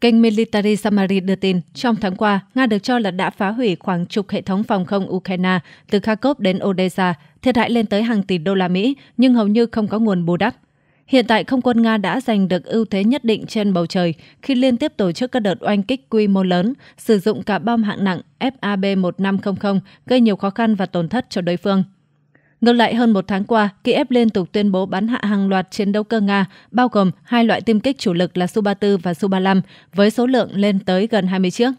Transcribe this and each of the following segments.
Kênh Military Samari đưa tin, trong tháng qua, Nga được cho là đã phá hủy khoảng chục hệ thống phòng không Ukraine từ Kharkov đến Odessa, thiệt hại lên tới hàng tỷ đô la Mỹ, nhưng hầu như không có nguồn bù đắp. Hiện tại, không quân Nga đã giành được ưu thế nhất định trên bầu trời khi liên tiếp tổ chức các đợt oanh kích quy mô lớn, sử dụng cả bom hạng nặng FAB-1500 gây nhiều khó khăn và tổn thất cho đối phương. Ngược lại, hơn một tháng qua, Kiev liên tục tuyên bố bắn hạ hàng loạt chiến đấu cơ Nga, bao gồm hai loại tiêm kích chủ lực là Su-34 và Su-35, với số lượng lên tới gần 20 chiếc.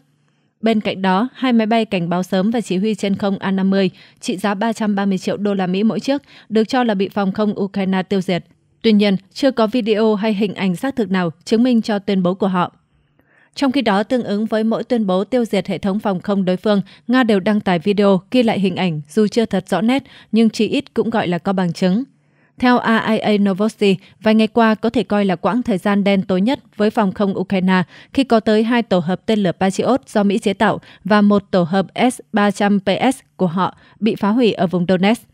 Bên cạnh đó, hai máy bay cảnh báo sớm và chỉ huy trên không A-50 trị giá 330 triệu đô la Mỹ mỗi chiếc được cho là bị phòng không Ukraine tiêu diệt. Tuy nhiên, chưa có video hay hình ảnh xác thực nào chứng minh cho tuyên bố của họ. Trong khi đó, tương ứng với mỗi tuyên bố tiêu diệt hệ thống phòng không đối phương, Nga đều đăng tải video ghi lại hình ảnh dù chưa thật rõ nét nhưng chỉ ít cũng gọi là có bằng chứng. Theo AIA Novosti, vài ngày qua có thể coi là quãng thời gian đen tối nhất với phòng không Ukraine khi có tới hai tổ hợp tên lửa Patriot do Mỹ chế tạo và một tổ hợp S-300PS của họ bị phá hủy ở vùng Donetsk.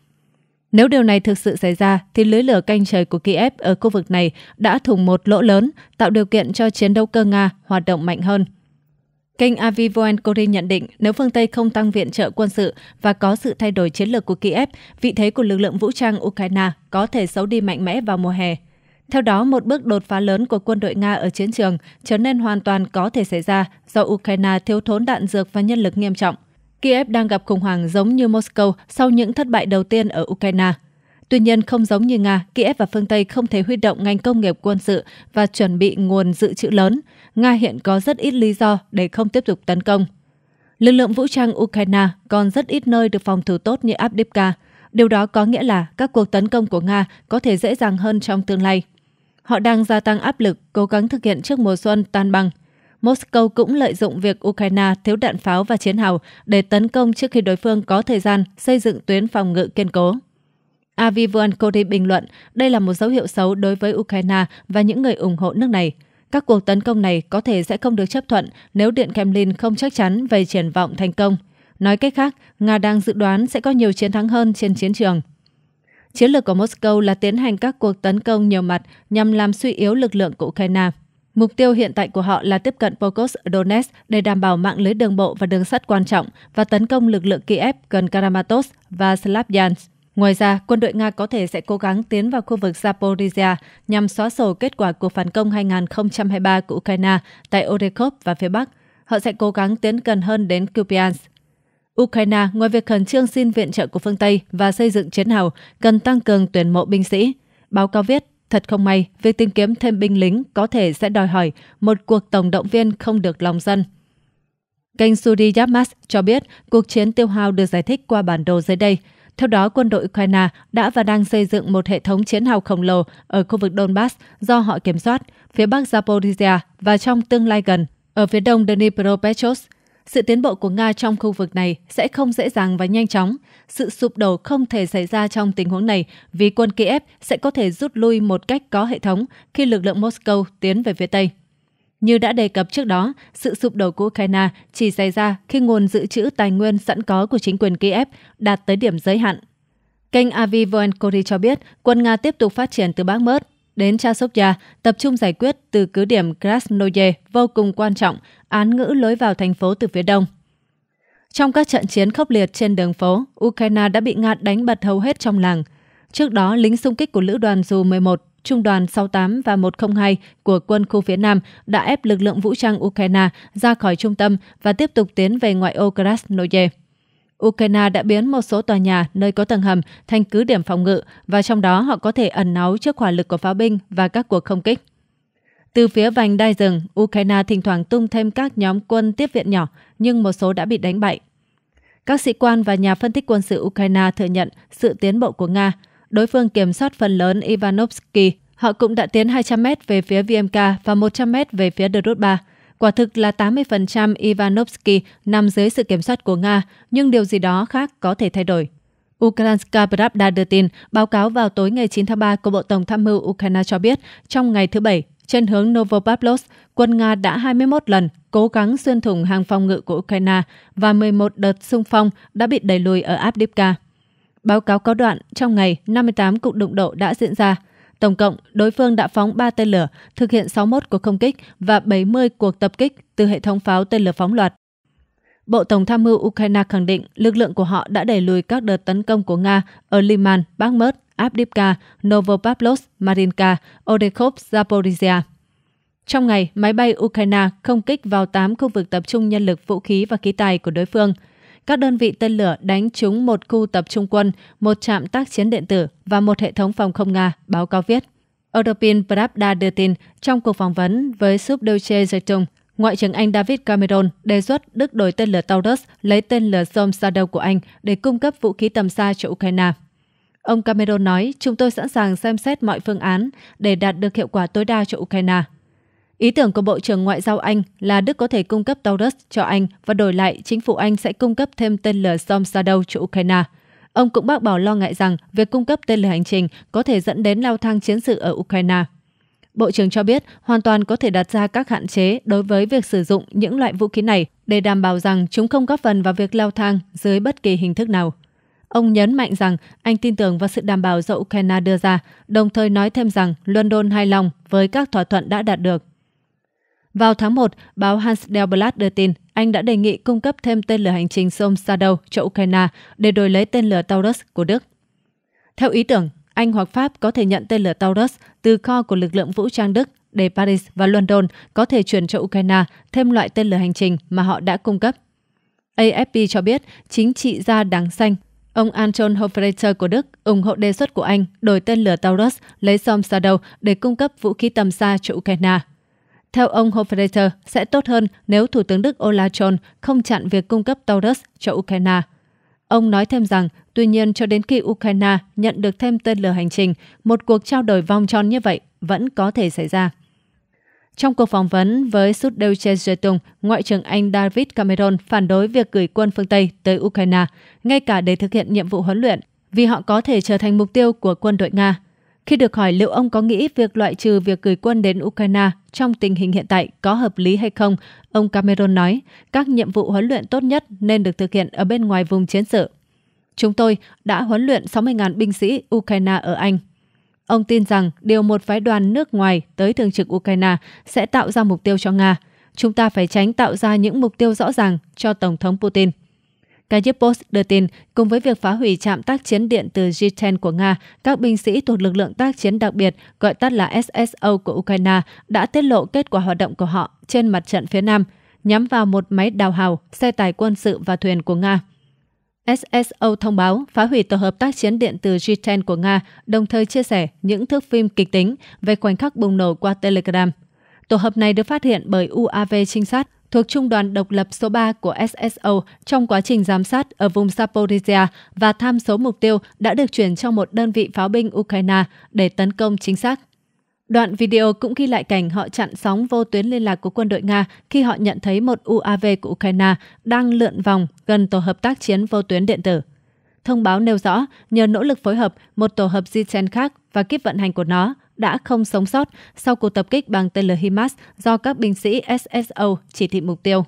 Nếu điều này thực sự xảy ra, thì lưới lửa canh trời của Kiev ở khu vực này đã thủng một lỗ lớn, tạo điều kiện cho chiến đấu cơ Nga hoạt động mạnh hơn. Kênh Avivoen Korin nhận định nếu phương Tây không tăng viện trợ quân sự và có sự thay đổi chiến lược của Kiev, vị thế của lực lượng vũ trang Ukraine có thể xấu đi mạnh mẽ vào mùa hè. Theo đó, một bước đột phá lớn của quân đội Nga ở chiến trường trở nên hoàn toàn có thể xảy ra do Ukraine thiếu thốn đạn dược và nhân lực nghiêm trọng. Kiev đang gặp khủng hoảng giống như Moscow sau những thất bại đầu tiên ở Ukraine. Tuy nhiên, không giống như Nga, Kiev và phương Tây không thể huy động ngành công nghiệp quân sự và chuẩn bị nguồn dự trữ lớn. Nga hiện có rất ít lý do để không tiếp tục tấn công. Lực lượng vũ trang Ukraine còn rất ít nơi được phòng thủ tốt như Abdivka. Điều đó có nghĩa là các cuộc tấn công của Nga có thể dễ dàng hơn trong tương lai. Họ đang gia tăng áp lực, cố gắng thực hiện trước mùa xuân tan bằng. Moscow cũng lợi dụng việc Ukraine thiếu đạn pháo và chiến hào để tấn công trước khi đối phương có thời gian xây dựng tuyến phòng ngự kiên cố. Avivan Cody bình luận đây là một dấu hiệu xấu đối với Ukraine và những người ủng hộ nước này. Các cuộc tấn công này có thể sẽ không được chấp thuận nếu Điện Kremlin không chắc chắn về triển vọng thành công. Nói cách khác, Nga đang dự đoán sẽ có nhiều chiến thắng hơn trên chiến trường. Chiến lược của Moscow là tiến hành các cuộc tấn công nhiều mặt nhằm làm suy yếu lực lượng của Ukraine. Mục tiêu hiện tại của họ là tiếp cận Pokos Donetsk để đảm bảo mạng lưới đường bộ và đường sắt quan trọng và tấn công lực lượng Kiev gần Karamatos và Slavyansk. Ngoài ra, quân đội Nga có thể sẽ cố gắng tiến vào khu vực Zaporizhia nhằm xóa sổ kết quả cuộc phản công 2023 của Ukraine tại Orekhov và phía Bắc. Họ sẽ cố gắng tiến gần hơn đến Kupiansk. Ukraine, ngoài việc khẩn trương xin viện trợ của phương Tây và xây dựng chiến hào, cần tăng cường tuyển mộ binh sĩ. Báo cáo viết, Thật không may, việc tìm kiếm thêm binh lính có thể sẽ đòi hỏi một cuộc tổng động viên không được lòng dân. Kênh Suri Yamas cho biết cuộc chiến tiêu hao được giải thích qua bản đồ dưới đây. Theo đó, quân đội Ukraine đã và đang xây dựng một hệ thống chiến hào khổng lồ ở khu vực Donbass do họ kiểm soát, phía bắc Zaporizhia và trong tương lai gần, ở phía đông Dnipropetrovsk. Sự tiến bộ của Nga trong khu vực này sẽ không dễ dàng và nhanh chóng. Sự sụp đổ không thể xảy ra trong tình huống này vì quân Kiev sẽ có thể rút lui một cách có hệ thống khi lực lượng Moscow tiến về phía Tây. Như đã đề cập trước đó, sự sụp đổ của Ukraine chỉ xảy ra khi nguồn dự trữ tài nguyên sẵn có của chính quyền Kiev đạt tới điểm giới hạn. Kênh Avi Voenkori cho biết quân Nga tiếp tục phát triển từ Bakhmut đến Chasovya, tập trung giải quyết từ cứ điểm Krasnoye vô cùng quan trọng án ngữ lối vào thành phố từ phía đông. Trong các trận chiến khốc liệt trên đường phố, Ukraine đã bị Nga đánh bật hầu hết trong làng. Trước đó, lính xung kích của Lữ đoàn Dù 11, Trung đoàn 68 và 102 của quân khu phía Nam đã ép lực lượng vũ trang Ukraine ra khỏi trung tâm và tiếp tục tiến về ngoại ô Krasnoye. Ukraine đã biến một số tòa nhà nơi có tầng hầm thành cứ điểm phòng ngự và trong đó họ có thể ẩn náu trước hỏa lực của pháo binh và các cuộc không kích. Từ phía vành đai rừng, Ukraine thỉnh thoảng tung thêm các nhóm quân tiếp viện nhỏ, nhưng một số đã bị đánh bại. Các sĩ quan và nhà phân tích quân sự Ukraine thừa nhận sự tiến bộ của Nga. Đối phương kiểm soát phần lớn Ivanovsky. Họ cũng đã tiến 200 m về phía VMK và 100 m về phía Drutba. Quả thực là 80% Ivanovsky nằm dưới sự kiểm soát của Nga, nhưng điều gì đó khác có thể thay đổi. Ukrainska Pravda đưa tin, báo cáo vào tối ngày 9 tháng 3 của Bộ Tổng tham mưu Ukraine cho biết trong ngày thứ Bảy, trên hướng Novopavlovsk, quân Nga đã 21 lần cố gắng xuyên thủng hàng phòng ngự của Ukraine và 11 đợt xung phong đã bị đẩy lùi ở Abdivka. Báo cáo có đoạn, trong ngày, 58 cuộc đụng độ đã diễn ra. Tổng cộng, đối phương đã phóng 3 tên lửa, thực hiện 61 cuộc không kích và 70 cuộc tập kích từ hệ thống pháo tên lửa phóng loạt. Bộ Tổng tham mưu Ukraine khẳng định lực lượng của họ đã đẩy lùi các đợt tấn công của Nga ở Liman, Bakhmut, Avdiivka, Novopavlovsk, Marinka, Odekhov, Zaporizhia. Trong ngày, máy bay Ukraine không kích vào 8 khu vực tập trung nhân lực vũ khí và khí tài của đối phương. Các đơn vị tên lửa đánh trúng một khu tập trung quân, một trạm tác chiến điện tử và một hệ thống phòng không Nga, báo cáo viết. Europin Pravda đưa tin trong cuộc phỏng vấn với Subdeutsche Zeitung, Ngoại trưởng Anh David Cameron đề xuất Đức đổi tên lửa Taurus lấy tên lửa Storm Shadow của Anh để cung cấp vũ khí tầm xa cho Ukraine. Ông Cameron nói, chúng tôi sẵn sàng xem xét mọi phương án để đạt được hiệu quả tối đa cho Ukraine. Ý tưởng của Bộ trưởng Ngoại giao Anh là Đức có thể cung cấp Taurus cho Anh và đổi lại chính phủ Anh sẽ cung cấp thêm tên lửa Storm Shadow cho Ukraine. Ông cũng bác bỏ lo ngại rằng việc cung cấp tên lửa hành trình có thể dẫn đến leo thang chiến sự ở Ukraine. Bộ trưởng cho biết hoàn toàn có thể đặt ra các hạn chế đối với việc sử dụng những loại vũ khí này để đảm bảo rằng chúng không góp phần vào việc leo thang dưới bất kỳ hình thức nào. Ông nhấn mạnh rằng anh tin tưởng vào sự đảm bảo do Ukraine đưa ra, đồng thời nói thêm rằng London hài lòng với các thỏa thuận đã đạt được. Vào tháng 1, báo Hansdelblatt đưa tin Anh đã đề nghị cung cấp thêm tên lửa hành trình sông Shadow cho Ukraine để đổi lấy tên lửa Taurus của Đức. Theo ý tưởng, Anh hoặc Pháp có thể nhận tên lửa Taurus từ kho của lực lượng vũ trang Đức để Paris và London có thể chuyển cho Ukraine thêm loại tên lửa hành trình mà họ đã cung cấp. AFP cho biết chính trị gia đáng Xanh Ông Anton Hofreiter của Đức ủng hộ đề xuất của Anh đổi tên lửa Taurus lấy Som Shadow để cung cấp vũ khí tầm xa cho Ukraine. Theo ông Hofreiter, sẽ tốt hơn nếu Thủ tướng Đức Olaf Scholz không chặn việc cung cấp Taurus cho Ukraine. Ông nói thêm rằng, tuy nhiên cho đến khi Ukraine nhận được thêm tên lửa hành trình, một cuộc trao đổi vòng tròn như vậy vẫn có thể xảy ra. Trong cuộc phỏng vấn với Süddeutsche Zeitung, Ngoại trưởng Anh David Cameron phản đối việc gửi quân phương Tây tới Ukraine, ngay cả để thực hiện nhiệm vụ huấn luyện, vì họ có thể trở thành mục tiêu của quân đội Nga. Khi được hỏi liệu ông có nghĩ việc loại trừ việc gửi quân đến Ukraine trong tình hình hiện tại có hợp lý hay không, ông Cameron nói các nhiệm vụ huấn luyện tốt nhất nên được thực hiện ở bên ngoài vùng chiến sự. Chúng tôi đã huấn luyện 60.000 binh sĩ Ukraine ở Anh. Ông tin rằng điều một phái đoàn nước ngoài tới thường trực Ukraine sẽ tạo ra mục tiêu cho Nga. Chúng ta phải tránh tạo ra những mục tiêu rõ ràng cho Tổng thống Putin. Kyiv Post đưa tin, cùng với việc phá hủy trạm tác chiến điện từ G-10 của Nga, các binh sĩ thuộc lực lượng tác chiến đặc biệt, gọi tắt là SSO của Ukraine, đã tiết lộ kết quả hoạt động của họ trên mặt trận phía Nam, nhắm vào một máy đào hào, xe tải quân sự và thuyền của Nga. SSO thông báo phá hủy tổ hợp tác chiến điện từ G10 của Nga, đồng thời chia sẻ những thước phim kịch tính về khoảnh khắc bùng nổ qua Telegram. Tổ hợp này được phát hiện bởi UAV trinh sát thuộc Trung đoàn độc lập số 3 của SSO trong quá trình giám sát ở vùng Saporizia và tham số mục tiêu đã được chuyển cho một đơn vị pháo binh Ukraine để tấn công chính xác. Đoạn video cũng ghi lại cảnh họ chặn sóng vô tuyến liên lạc của quân đội Nga khi họ nhận thấy một UAV của Ukraine đang lượn vòng gần tổ hợp tác chiến vô tuyến điện tử. Thông báo nêu rõ, nhờ nỗ lực phối hợp, một tổ hợp Zichen khác và kiếp vận hành của nó đã không sống sót sau cuộc tập kích bằng tên lửa HIMARS do các binh sĩ SSO chỉ thị mục tiêu.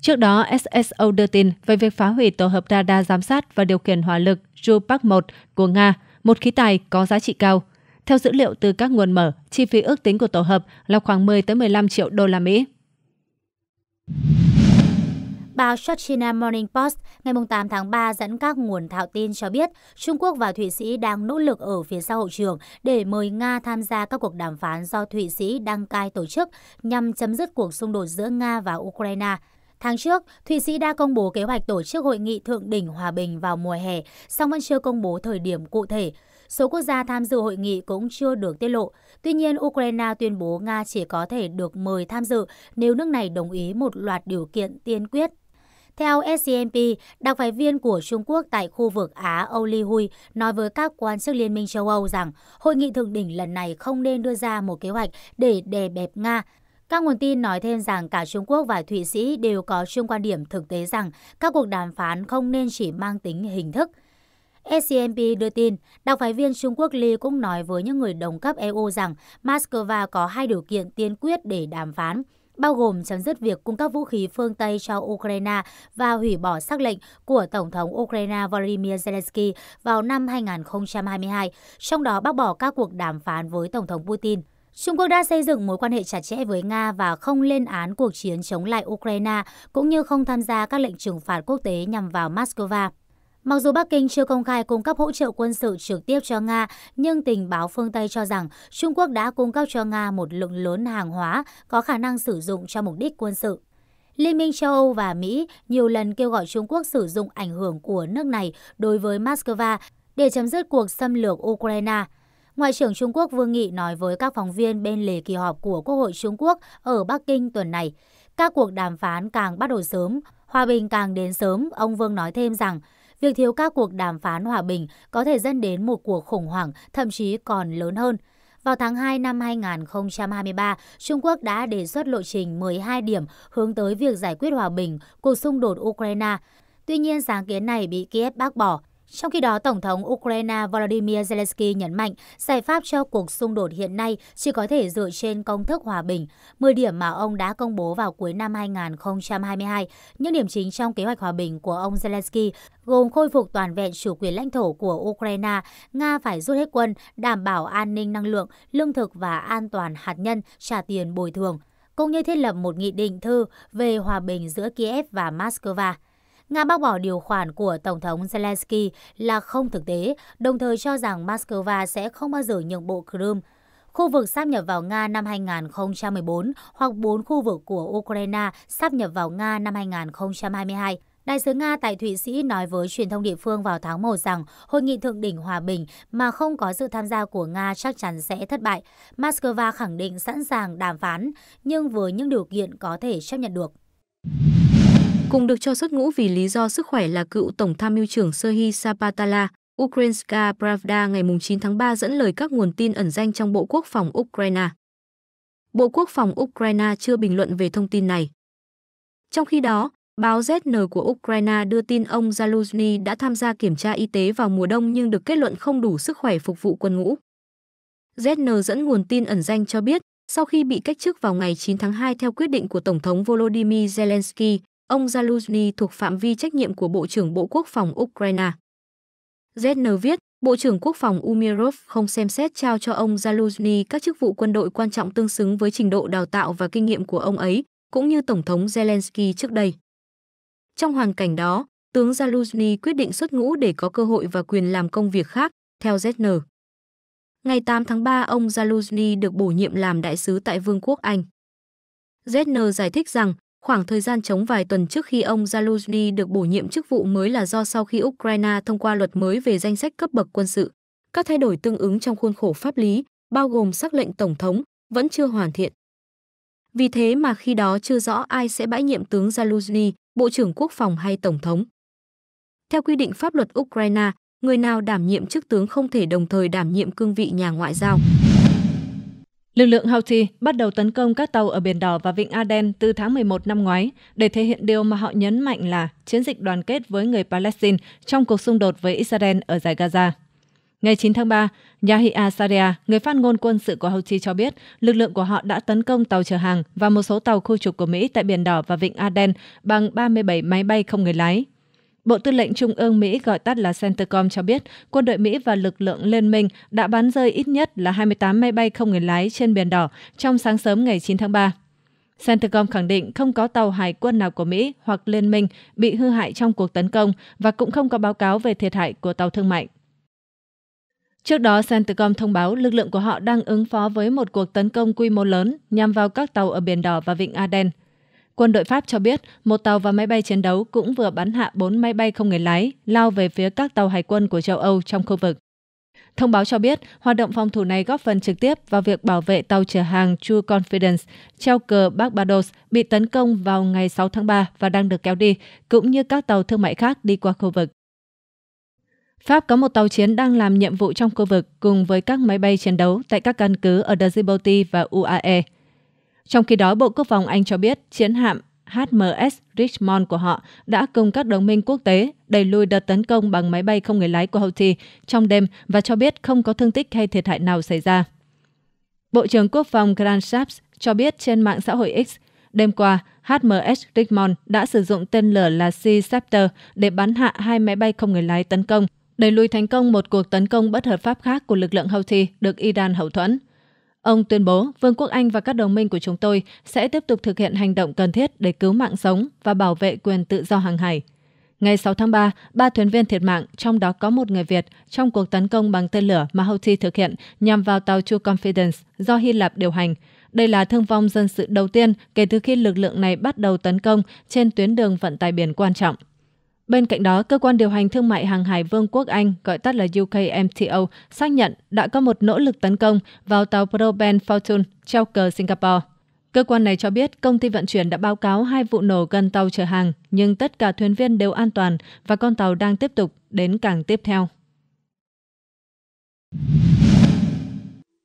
Trước đó, SSO đưa tin về việc phá hủy tổ hợp radar giám sát và điều khiển hỏa lực Zhupak-1 của Nga, một khí tài có giá trị cao – theo dữ liệu từ các nguồn mở, chi phí ước tính của tổ hợp là khoảng 10 tới 15 triệu đô la Mỹ. Báo South China Morning Post ngày 8 tháng 3 dẫn các nguồn thạo tin cho biết Trung Quốc và Thụy Sĩ đang nỗ lực ở phía sau hậu trường để mời Nga tham gia các cuộc đàm phán do Thụy Sĩ đăng cai tổ chức nhằm chấm dứt cuộc xung đột giữa Nga và Ukraine. Tháng trước, Thụy Sĩ đã công bố kế hoạch tổ chức hội nghị thượng đỉnh hòa bình vào mùa hè, song vẫn chưa công bố thời điểm cụ thể. Số quốc gia tham dự hội nghị cũng chưa được tiết lộ. Tuy nhiên, Ukraine tuyên bố Nga chỉ có thể được mời tham dự nếu nước này đồng ý một loạt điều kiện tiên quyết theo SCMP, đặc phái viên của Trung Quốc tại khu vực Á Âu Li Hui nói với các quan chức Liên minh châu Âu rằng hội nghị thượng đỉnh lần này không nên đưa ra một kế hoạch để đè bẹp Nga. Các nguồn tin nói thêm rằng cả Trung Quốc và Thụy Sĩ đều có chung quan điểm thực tế rằng các cuộc đàm phán không nên chỉ mang tính hình thức. SCMP đưa tin, đặc phái viên Trung Quốc Li cũng nói với những người đồng cấp EU rằng Moscow có hai điều kiện tiên quyết để đàm phán bao gồm chấm dứt việc cung cấp vũ khí phương Tây cho Ukraine và hủy bỏ xác lệnh của Tổng thống Ukraine Volodymyr Zelensky vào năm 2022, trong đó bác bỏ các cuộc đàm phán với Tổng thống Putin. Trung Quốc đã xây dựng mối quan hệ chặt chẽ với Nga và không lên án cuộc chiến chống lại Ukraine, cũng như không tham gia các lệnh trừng phạt quốc tế nhằm vào Moscow. Mặc dù Bắc Kinh chưa công khai cung cấp hỗ trợ quân sự trực tiếp cho Nga, nhưng tình báo phương Tây cho rằng Trung Quốc đã cung cấp cho Nga một lượng lớn hàng hóa có khả năng sử dụng cho mục đích quân sự. Liên minh châu Âu và Mỹ nhiều lần kêu gọi Trung Quốc sử dụng ảnh hưởng của nước này đối với Moscow để chấm dứt cuộc xâm lược Ukraine. Ngoại trưởng Trung Quốc Vương Nghị nói với các phóng viên bên lề kỳ họp của Quốc hội Trung Quốc ở Bắc Kinh tuần này, các cuộc đàm phán càng bắt đầu sớm, hòa bình càng đến sớm, ông Vương nói thêm rằng Việc thiếu các cuộc đàm phán hòa bình có thể dẫn đến một cuộc khủng hoảng thậm chí còn lớn hơn. Vào tháng 2 năm 2023, Trung Quốc đã đề xuất lộ trình 12 điểm hướng tới việc giải quyết hòa bình cuộc xung đột Ukraine. Tuy nhiên, sáng kiến này bị Kiev bác bỏ. Trong khi đó, Tổng thống Ukraine Volodymyr Zelensky nhấn mạnh giải pháp cho cuộc xung đột hiện nay chỉ có thể dựa trên công thức hòa bình, 10 điểm mà ông đã công bố vào cuối năm 2022. Những điểm chính trong kế hoạch hòa bình của ông Zelensky gồm khôi phục toàn vẹn chủ quyền lãnh thổ của Ukraine, Nga phải rút hết quân, đảm bảo an ninh năng lượng, lương thực và an toàn hạt nhân, trả tiền bồi thường, cũng như thiết lập một nghị định thư về hòa bình giữa Kiev và Moscow. Nga bác bỏ điều khoản của Tổng thống Zelensky là không thực tế, đồng thời cho rằng Moscow sẽ không bao giờ nhượng bộ Crimea. Khu vực sáp nhập vào Nga năm 2014 hoặc 4 khu vực của Ukraine sáp nhập vào Nga năm 2022. Đại sứ Nga tại Thụy Sĩ nói với truyền thông địa phương vào tháng 1 rằng hội nghị thượng đỉnh hòa bình mà không có sự tham gia của Nga chắc chắn sẽ thất bại. Moscow khẳng định sẵn sàng đàm phán, nhưng với những điều kiện có thể chấp nhận được cùng được cho xuất ngũ vì lý do sức khỏe là cựu tổng tham mưu trưởng Serhiy Sapatala. Ukrainska Pravda ngày 9 tháng 3 dẫn lời các nguồn tin ẩn danh trong Bộ Quốc phòng Ukraine. Bộ Quốc phòng Ukraine chưa bình luận về thông tin này. Trong khi đó, báo ZN của Ukraine đưa tin ông Zaluzny đã tham gia kiểm tra y tế vào mùa đông nhưng được kết luận không đủ sức khỏe phục vụ quân ngũ. ZN dẫn nguồn tin ẩn danh cho biết, sau khi bị cách chức vào ngày 9 tháng 2 theo quyết định của Tổng thống Volodymyr Zelensky, Ông Zaluzny thuộc phạm vi trách nhiệm của Bộ trưởng Bộ Quốc phòng Ukraine. ZN viết, Bộ trưởng Quốc phòng Umirov không xem xét trao cho ông Zaluzny các chức vụ quân đội quan trọng tương xứng với trình độ đào tạo và kinh nghiệm của ông ấy, cũng như Tổng thống Zelensky trước đây. Trong hoàn cảnh đó, tướng Zaluzny quyết định xuất ngũ để có cơ hội và quyền làm công việc khác, theo ZN. Ngày 8 tháng 3, ông Zaluzny được bổ nhiệm làm đại sứ tại Vương quốc Anh. ZN giải thích rằng Khoảng thời gian chống vài tuần trước khi ông Zaluzny được bổ nhiệm chức vụ mới là do sau khi Ukraine thông qua luật mới về danh sách cấp bậc quân sự, các thay đổi tương ứng trong khuôn khổ pháp lý, bao gồm sắc lệnh tổng thống, vẫn chưa hoàn thiện. Vì thế mà khi đó chưa rõ ai sẽ bãi nhiệm tướng Zaluzny, Bộ trưởng Quốc phòng hay Tổng thống. Theo quy định pháp luật Ukraine, người nào đảm nhiệm chức tướng không thể đồng thời đảm nhiệm cương vị nhà ngoại giao. Lực lượng Houthi bắt đầu tấn công các tàu ở Biển Đỏ và Vịnh Aden từ tháng 11 năm ngoái để thể hiện điều mà họ nhấn mạnh là chiến dịch đoàn kết với người Palestine trong cuộc xung đột với Israel ở giải Gaza. Ngày 9 tháng 3, Yahya Saria, người phát ngôn quân sự của Houthi cho biết lực lượng của họ đã tấn công tàu chở hàng và một số tàu khu trục của Mỹ tại Biển Đỏ và Vịnh Aden bằng 37 máy bay không người lái. Bộ Tư lệnh Trung ương Mỹ gọi tắt là CENTCOM cho biết quân đội Mỹ và lực lượng liên minh đã bắn rơi ít nhất là 28 máy bay không người lái trên Biển Đỏ trong sáng sớm ngày 9 tháng 3. CENTCOM khẳng định không có tàu hải quân nào của Mỹ hoặc liên minh bị hư hại trong cuộc tấn công và cũng không có báo cáo về thiệt hại của tàu thương mại. Trước đó, Centcom thông báo lực lượng của họ đang ứng phó với một cuộc tấn công quy mô lớn nhằm vào các tàu ở Biển Đỏ và Vịnh Aden – Quân đội Pháp cho biết một tàu và máy bay chiến đấu cũng vừa bắn hạ 4 máy bay không người lái lao về phía các tàu hải quân của châu Âu trong khu vực. Thông báo cho biết, hoạt động phòng thủ này góp phần trực tiếp vào việc bảo vệ tàu chở hàng True Confidence treo cờ Barbados bị tấn công vào ngày 6 tháng 3 và đang được kéo đi, cũng như các tàu thương mại khác đi qua khu vực. Pháp có một tàu chiến đang làm nhiệm vụ trong khu vực cùng với các máy bay chiến đấu tại các căn cứ ở Djibouti và UAE. Trong khi đó, Bộ Quốc phòng Anh cho biết chiến hạm HMS Richmond của họ đã cùng các đồng minh quốc tế đẩy lùi đợt tấn công bằng máy bay không người lái của Houthi trong đêm và cho biết không có thương tích hay thiệt hại nào xảy ra. Bộ trưởng Quốc phòng Grant Shapps cho biết trên mạng xã hội X, đêm qua, HMS Richmond đã sử dụng tên lửa là Sea Scepter để bắn hạ hai máy bay không người lái tấn công, đẩy lùi thành công một cuộc tấn công bất hợp pháp khác của lực lượng Houthi được Iran hậu thuẫn. Ông tuyên bố Vương quốc Anh và các đồng minh của chúng tôi sẽ tiếp tục thực hiện hành động cần thiết để cứu mạng sống và bảo vệ quyền tự do hàng hải. Ngày 6 tháng 3, ba thuyền viên thiệt mạng, trong đó có một người Việt, trong cuộc tấn công bằng tên lửa mà Houthi thực hiện nhằm vào tàu True Confidence do Hy Lạp điều hành. Đây là thương vong dân sự đầu tiên kể từ khi lực lượng này bắt đầu tấn công trên tuyến đường vận tải biển quan trọng. Bên cạnh đó, cơ quan điều hành thương mại hàng hải Vương quốc Anh, gọi tắt là UKMTO, xác nhận đã có một nỗ lực tấn công vào tàu Proben Fortune treo cờ Singapore. Cơ quan này cho biết công ty vận chuyển đã báo cáo hai vụ nổ gần tàu chở hàng, nhưng tất cả thuyền viên đều an toàn và con tàu đang tiếp tục đến cảng tiếp theo.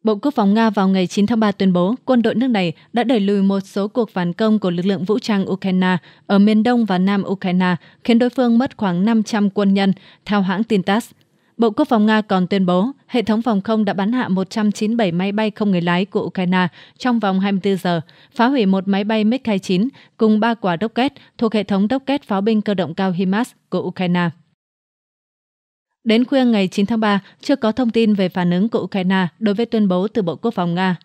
Bộ Quốc phòng Nga vào ngày 9 tháng 3 tuyên bố quân đội nước này đã đẩy lùi một số cuộc phản công của lực lượng vũ trang Ukraine ở miền đông và nam Ukraine, khiến đối phương mất khoảng 500 quân nhân, theo hãng tin TASS. Bộ Quốc phòng Nga còn tuyên bố hệ thống phòng không đã bắn hạ 197 máy bay không người lái của Ukraine trong vòng 24 giờ, phá hủy một máy bay MiG-29 cùng ba quả rocket thuộc hệ thống rocket pháo binh cơ động cao HIMARS của Ukraine. Đến khuya ngày 9 tháng 3, chưa có thông tin về phản ứng của Ukraine đối với tuyên bố từ Bộ Quốc phòng Nga.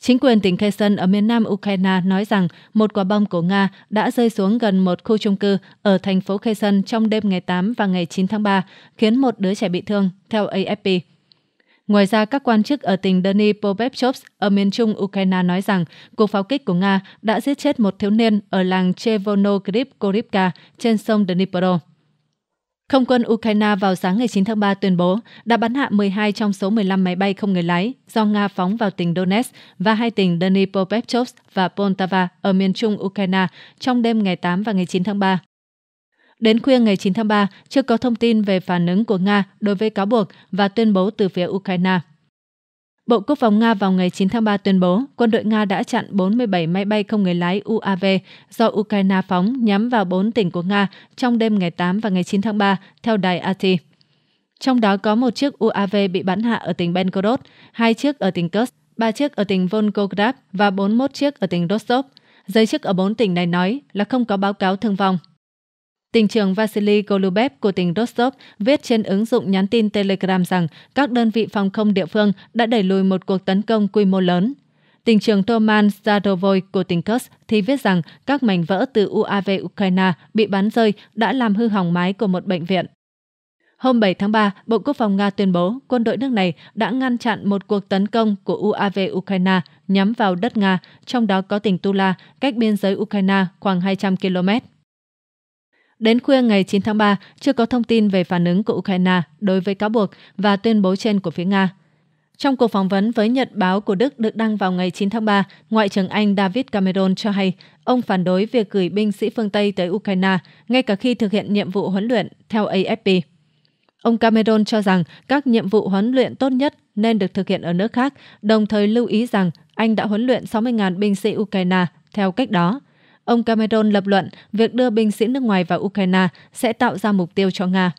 Chính quyền tỉnh Kherson ở miền nam Ukraine nói rằng một quả bom của Nga đã rơi xuống gần một khu trung cư ở thành phố Kherson trong đêm ngày 8 và ngày 9 tháng 3, khiến một đứa trẻ bị thương, theo AFP. Ngoài ra, các quan chức ở tỉnh Dnipropetrovsk ở miền trung Ukraine nói rằng cuộc pháo kích của Nga đã giết chết một thiếu niên ở làng Chevono-Krivkorivka trên sông Dnipro. Không quân Ukraine vào sáng ngày 9 tháng 3 tuyên bố đã bắn hạ 12 trong số 15 máy bay không người lái do Nga phóng vào tỉnh Donetsk và hai tỉnh Dnipropetrovsk và Poltava ở miền trung Ukraine trong đêm ngày 8 và ngày 9 tháng 3. Đến khuya ngày 9 tháng 3, chưa có thông tin về phản ứng của Nga đối với cáo buộc và tuyên bố từ phía Ukraine. Bộ Quốc phòng Nga vào ngày 9 tháng 3 tuyên bố quân đội Nga đã chặn 47 máy bay không người lái UAV do Ukraine phóng nhắm vào 4 tỉnh của Nga trong đêm ngày 8 và ngày 9 tháng 3, theo đài RT. Trong đó có một chiếc UAV bị bắn hạ ở tỉnh Belgorod, hai chiếc ở tỉnh Kursk, ba chiếc ở tỉnh Volgograd và 41 chiếc ở tỉnh Rostov. Giới chức ở bốn tỉnh này nói là không có báo cáo thương vong. Tỉnh trưởng Vasily Golubev của tỉnh Rostov viết trên ứng dụng nhắn tin Telegram rằng các đơn vị phòng không địa phương đã đẩy lùi một cuộc tấn công quy mô lớn. Tỉnh trưởng Toman Zadovoy của tỉnh Kursk thì viết rằng các mảnh vỡ từ UAV Ukraine bị bắn rơi đã làm hư hỏng mái của một bệnh viện. Hôm 7 tháng 3, Bộ Quốc phòng Nga tuyên bố quân đội nước này đã ngăn chặn một cuộc tấn công của UAV Ukraine nhắm vào đất Nga, trong đó có tỉnh Tula, cách biên giới Ukraine khoảng 200 km. Đến khuya ngày 9 tháng 3, chưa có thông tin về phản ứng của Ukraine đối với cáo buộc và tuyên bố trên của phía Nga. Trong cuộc phỏng vấn với Nhật báo của Đức được đăng vào ngày 9 tháng 3, Ngoại trưởng Anh David Cameron cho hay ông phản đối việc gửi binh sĩ phương Tây tới Ukraine, ngay cả khi thực hiện nhiệm vụ huấn luyện, theo AFP. Ông Cameron cho rằng các nhiệm vụ huấn luyện tốt nhất nên được thực hiện ở nước khác, đồng thời lưu ý rằng Anh đã huấn luyện 60.000 binh sĩ Ukraine theo cách đó. Ông Cameron lập luận việc đưa binh sĩ nước ngoài vào Ukraine sẽ tạo ra mục tiêu cho Nga.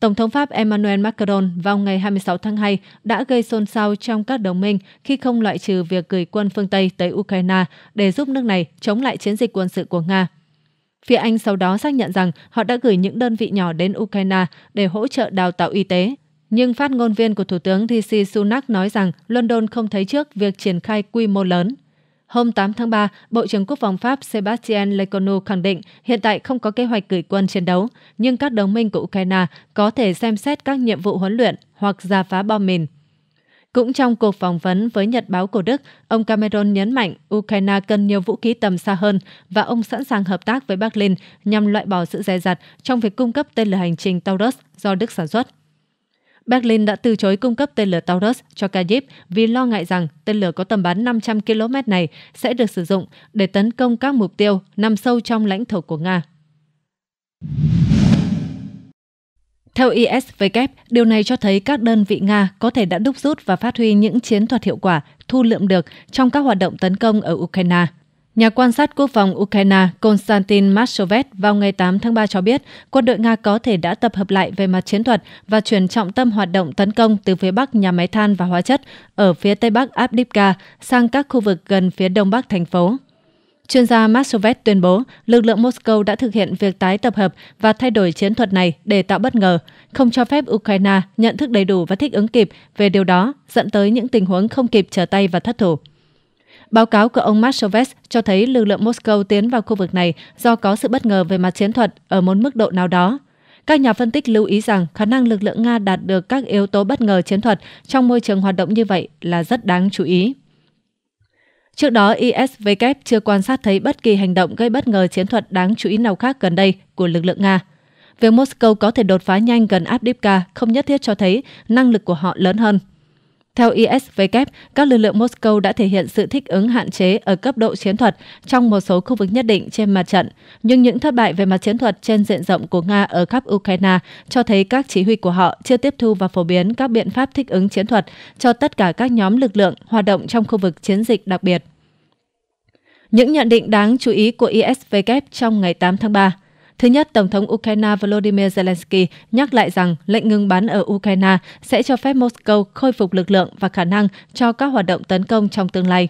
Tổng thống Pháp Emmanuel Macron vào ngày 26 tháng 2 đã gây xôn xao trong các đồng minh khi không loại trừ việc gửi quân phương Tây tới Ukraine để giúp nước này chống lại chiến dịch quân sự của Nga. Phía Anh sau đó xác nhận rằng họ đã gửi những đơn vị nhỏ đến Ukraine để hỗ trợ đào tạo y tế. Nhưng phát ngôn viên của Thủ tướng Rishi Sunak nói rằng London không thấy trước việc triển khai quy mô lớn. Hôm 8 tháng 3, Bộ trưởng Quốc phòng Pháp Sébastien Lecornu khẳng định hiện tại không có kế hoạch gửi quân chiến đấu, nhưng các đồng minh của Ukraine có thể xem xét các nhiệm vụ huấn luyện hoặc giả phá bom mìn. Cũng trong cuộc phỏng vấn với Nhật báo của Đức, ông Cameron nhấn mạnh Ukraine cần nhiều vũ khí tầm xa hơn và ông sẵn sàng hợp tác với Berlin nhằm loại bỏ sự dè dặt trong việc cung cấp tên lửa hành trình Taurus do Đức sản xuất. Berlin đã từ chối cung cấp tên lửa Taurus cho Kyiv vì lo ngại rằng tên lửa có tầm bắn 500 km này sẽ được sử dụng để tấn công các mục tiêu nằm sâu trong lãnh thổ của Nga. Theo ISW, điều này cho thấy các đơn vị Nga có thể đã đúc rút và phát huy những chiến thuật hiệu quả thu lượm được trong các hoạt động tấn công ở Ukraine. Nhà quan sát quốc phòng Ukraine Konstantin Mashovet vào ngày 8 tháng 3 cho biết quân đội Nga có thể đã tập hợp lại về mặt chiến thuật và chuyển trọng tâm hoạt động tấn công từ phía bắc nhà máy than và hóa chất ở phía tây bắc Abdivka sang các khu vực gần phía đông bắc thành phố. Chuyên gia Massovet tuyên bố lực lượng Moscow đã thực hiện việc tái tập hợp và thay đổi chiến thuật này để tạo bất ngờ, không cho phép Ukraine nhận thức đầy đủ và thích ứng kịp về điều đó dẫn tới những tình huống không kịp trở tay và thất thủ. Báo cáo của ông Mashovet cho thấy lực lượng Moscow tiến vào khu vực này do có sự bất ngờ về mặt chiến thuật ở một mức độ nào đó. Các nhà phân tích lưu ý rằng khả năng lực lượng Nga đạt được các yếu tố bất ngờ chiến thuật trong môi trường hoạt động như vậy là rất đáng chú ý. Trước đó, ISW chưa quan sát thấy bất kỳ hành động gây bất ngờ chiến thuật đáng chú ý nào khác gần đây của lực lượng Nga. Việc Moscow có thể đột phá nhanh gần Abdivka không nhất thiết cho thấy năng lực của họ lớn hơn. Theo ISW, các lực lượng Moscow đã thể hiện sự thích ứng hạn chế ở cấp độ chiến thuật trong một số khu vực nhất định trên mặt trận, nhưng những thất bại về mặt chiến thuật trên diện rộng của Nga ở khắp Ukraine cho thấy các chỉ huy của họ chưa tiếp thu và phổ biến các biện pháp thích ứng chiến thuật cho tất cả các nhóm lực lượng hoạt động trong khu vực chiến dịch đặc biệt. Những nhận định đáng chú ý của ISW trong ngày 8 tháng 3 Thứ nhất, Tổng thống Ukraine Volodymyr Zelensky nhắc lại rằng lệnh ngừng bắn ở Ukraine sẽ cho phép Moscow khôi phục lực lượng và khả năng cho các hoạt động tấn công trong tương lai.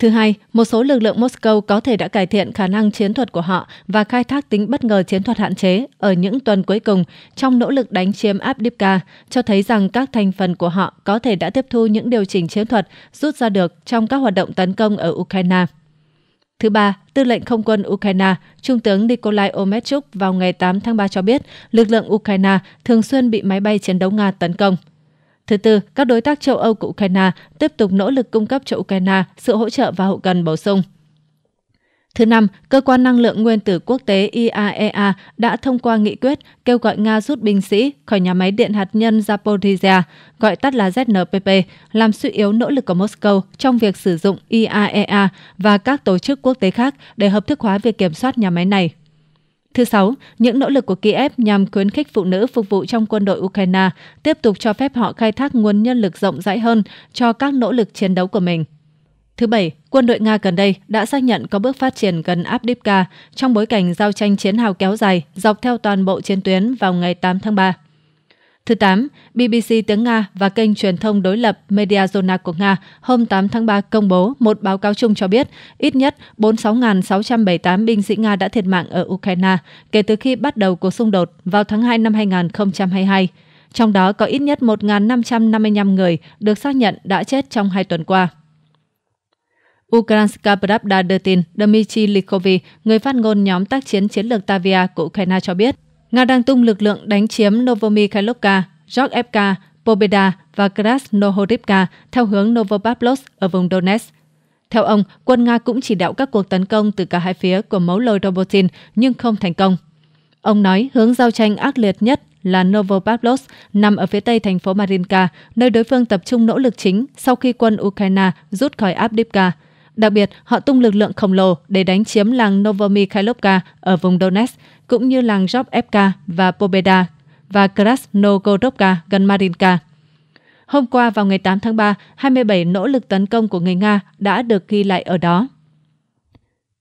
Thứ hai, một số lực lượng Moscow có thể đã cải thiện khả năng chiến thuật của họ và khai thác tính bất ngờ chiến thuật hạn chế ở những tuần cuối cùng trong nỗ lực đánh chiếm Abdivka, cho thấy rằng các thành phần của họ có thể đã tiếp thu những điều chỉnh chiến thuật rút ra được trong các hoạt động tấn công ở Ukraine. Thứ ba, Tư lệnh Không quân Ukraine, Trung tướng Nikolai Omechuk vào ngày 8 tháng 3 cho biết lực lượng Ukraine thường xuyên bị máy bay chiến đấu Nga tấn công. Thứ tư, các đối tác châu Âu của Ukraine tiếp tục nỗ lực cung cấp cho Ukraine sự hỗ trợ và hậu cần bổ sung. Thứ năm, Cơ quan Năng lượng Nguyên tử Quốc tế IAEA e đã thông qua nghị quyết kêu gọi Nga rút binh sĩ khỏi nhà máy điện hạt nhân Zaporizhia, gọi tắt là ZNPP, làm suy yếu nỗ lực của Moscow trong việc sử dụng IAEA e và các tổ chức quốc tế khác để hợp thức hóa việc kiểm soát nhà máy này. Thứ sáu, những nỗ lực của Kiev nhằm khuyến khích phụ nữ phục vụ trong quân đội Ukraine tiếp tục cho phép họ khai thác nguồn nhân lực rộng rãi hơn cho các nỗ lực chiến đấu của mình. Thứ Bảy, quân đội Nga gần đây đã xác nhận có bước phát triển gần Abdivka trong bối cảnh giao tranh chiến hào kéo dài dọc theo toàn bộ chiến tuyến vào ngày 8 tháng 3. Thứ 8, BBC tiếng Nga và kênh truyền thông đối lập Mediazona của Nga hôm 8 tháng 3 công bố một báo cáo chung cho biết ít nhất 46.678 binh sĩ Nga đã thiệt mạng ở Ukraine kể từ khi bắt đầu cuộc xung đột vào tháng 2 năm 2022. Trong đó có ít nhất 1.555 người được xác nhận đã chết trong hai tuần qua. Ukranska Pravda đưa tin Dmitry Likovy, người phát ngôn nhóm tác chiến chiến lược Tavia của Ukraine cho biết, Nga đang tung lực lượng đánh chiếm Novomi Kailovka, Pobeda và Krasnohorivka theo hướng Novopavlovsk ở vùng Donetsk. Theo ông, quân Nga cũng chỉ đạo các cuộc tấn công từ cả hai phía của mấu lôi Robotin nhưng không thành công. Ông nói hướng giao tranh ác liệt nhất là Novopavlovsk nằm ở phía tây thành phố Marinka, nơi đối phương tập trung nỗ lực chính sau khi quân Ukraine rút khỏi Abdipka. Đặc biệt, họ tung lực lượng khổng lồ để đánh chiếm làng Novomikhailivka ở vùng Donetsk, cũng như làng Zhovevka và Pobeda và Krasnogorovka gần Marinka. Hôm qua vào ngày 8 tháng 3, 27 nỗ lực tấn công của người Nga đã được ghi lại ở đó.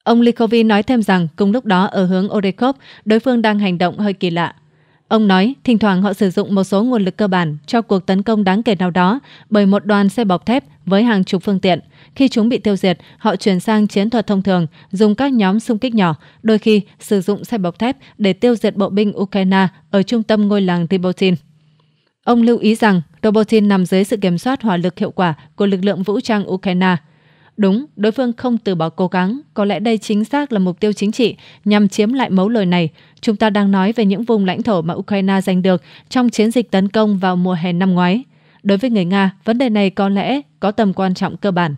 Ông Likovin nói thêm rằng cùng lúc đó ở hướng Orekhov, đối phương đang hành động hơi kỳ lạ. Ông nói, thỉnh thoảng họ sử dụng một số nguồn lực cơ bản cho cuộc tấn công đáng kể nào đó bởi một đoàn xe bọc thép với hàng chục phương tiện. Khi chúng bị tiêu diệt, họ chuyển sang chiến thuật thông thường, dùng các nhóm xung kích nhỏ, đôi khi sử dụng xe bọc thép để tiêu diệt bộ binh Ukraine ở trung tâm ngôi làng Ribotin. Ông lưu ý rằng Robotin nằm dưới sự kiểm soát hỏa lực hiệu quả của lực lượng vũ trang Ukraine. Đúng, đối phương không từ bỏ cố gắng, có lẽ đây chính xác là mục tiêu chính trị nhằm chiếm lại mấu lời này. Chúng ta đang nói về những vùng lãnh thổ mà Ukraine giành được trong chiến dịch tấn công vào mùa hè năm ngoái. Đối với người Nga, vấn đề này có lẽ có tầm quan trọng cơ bản.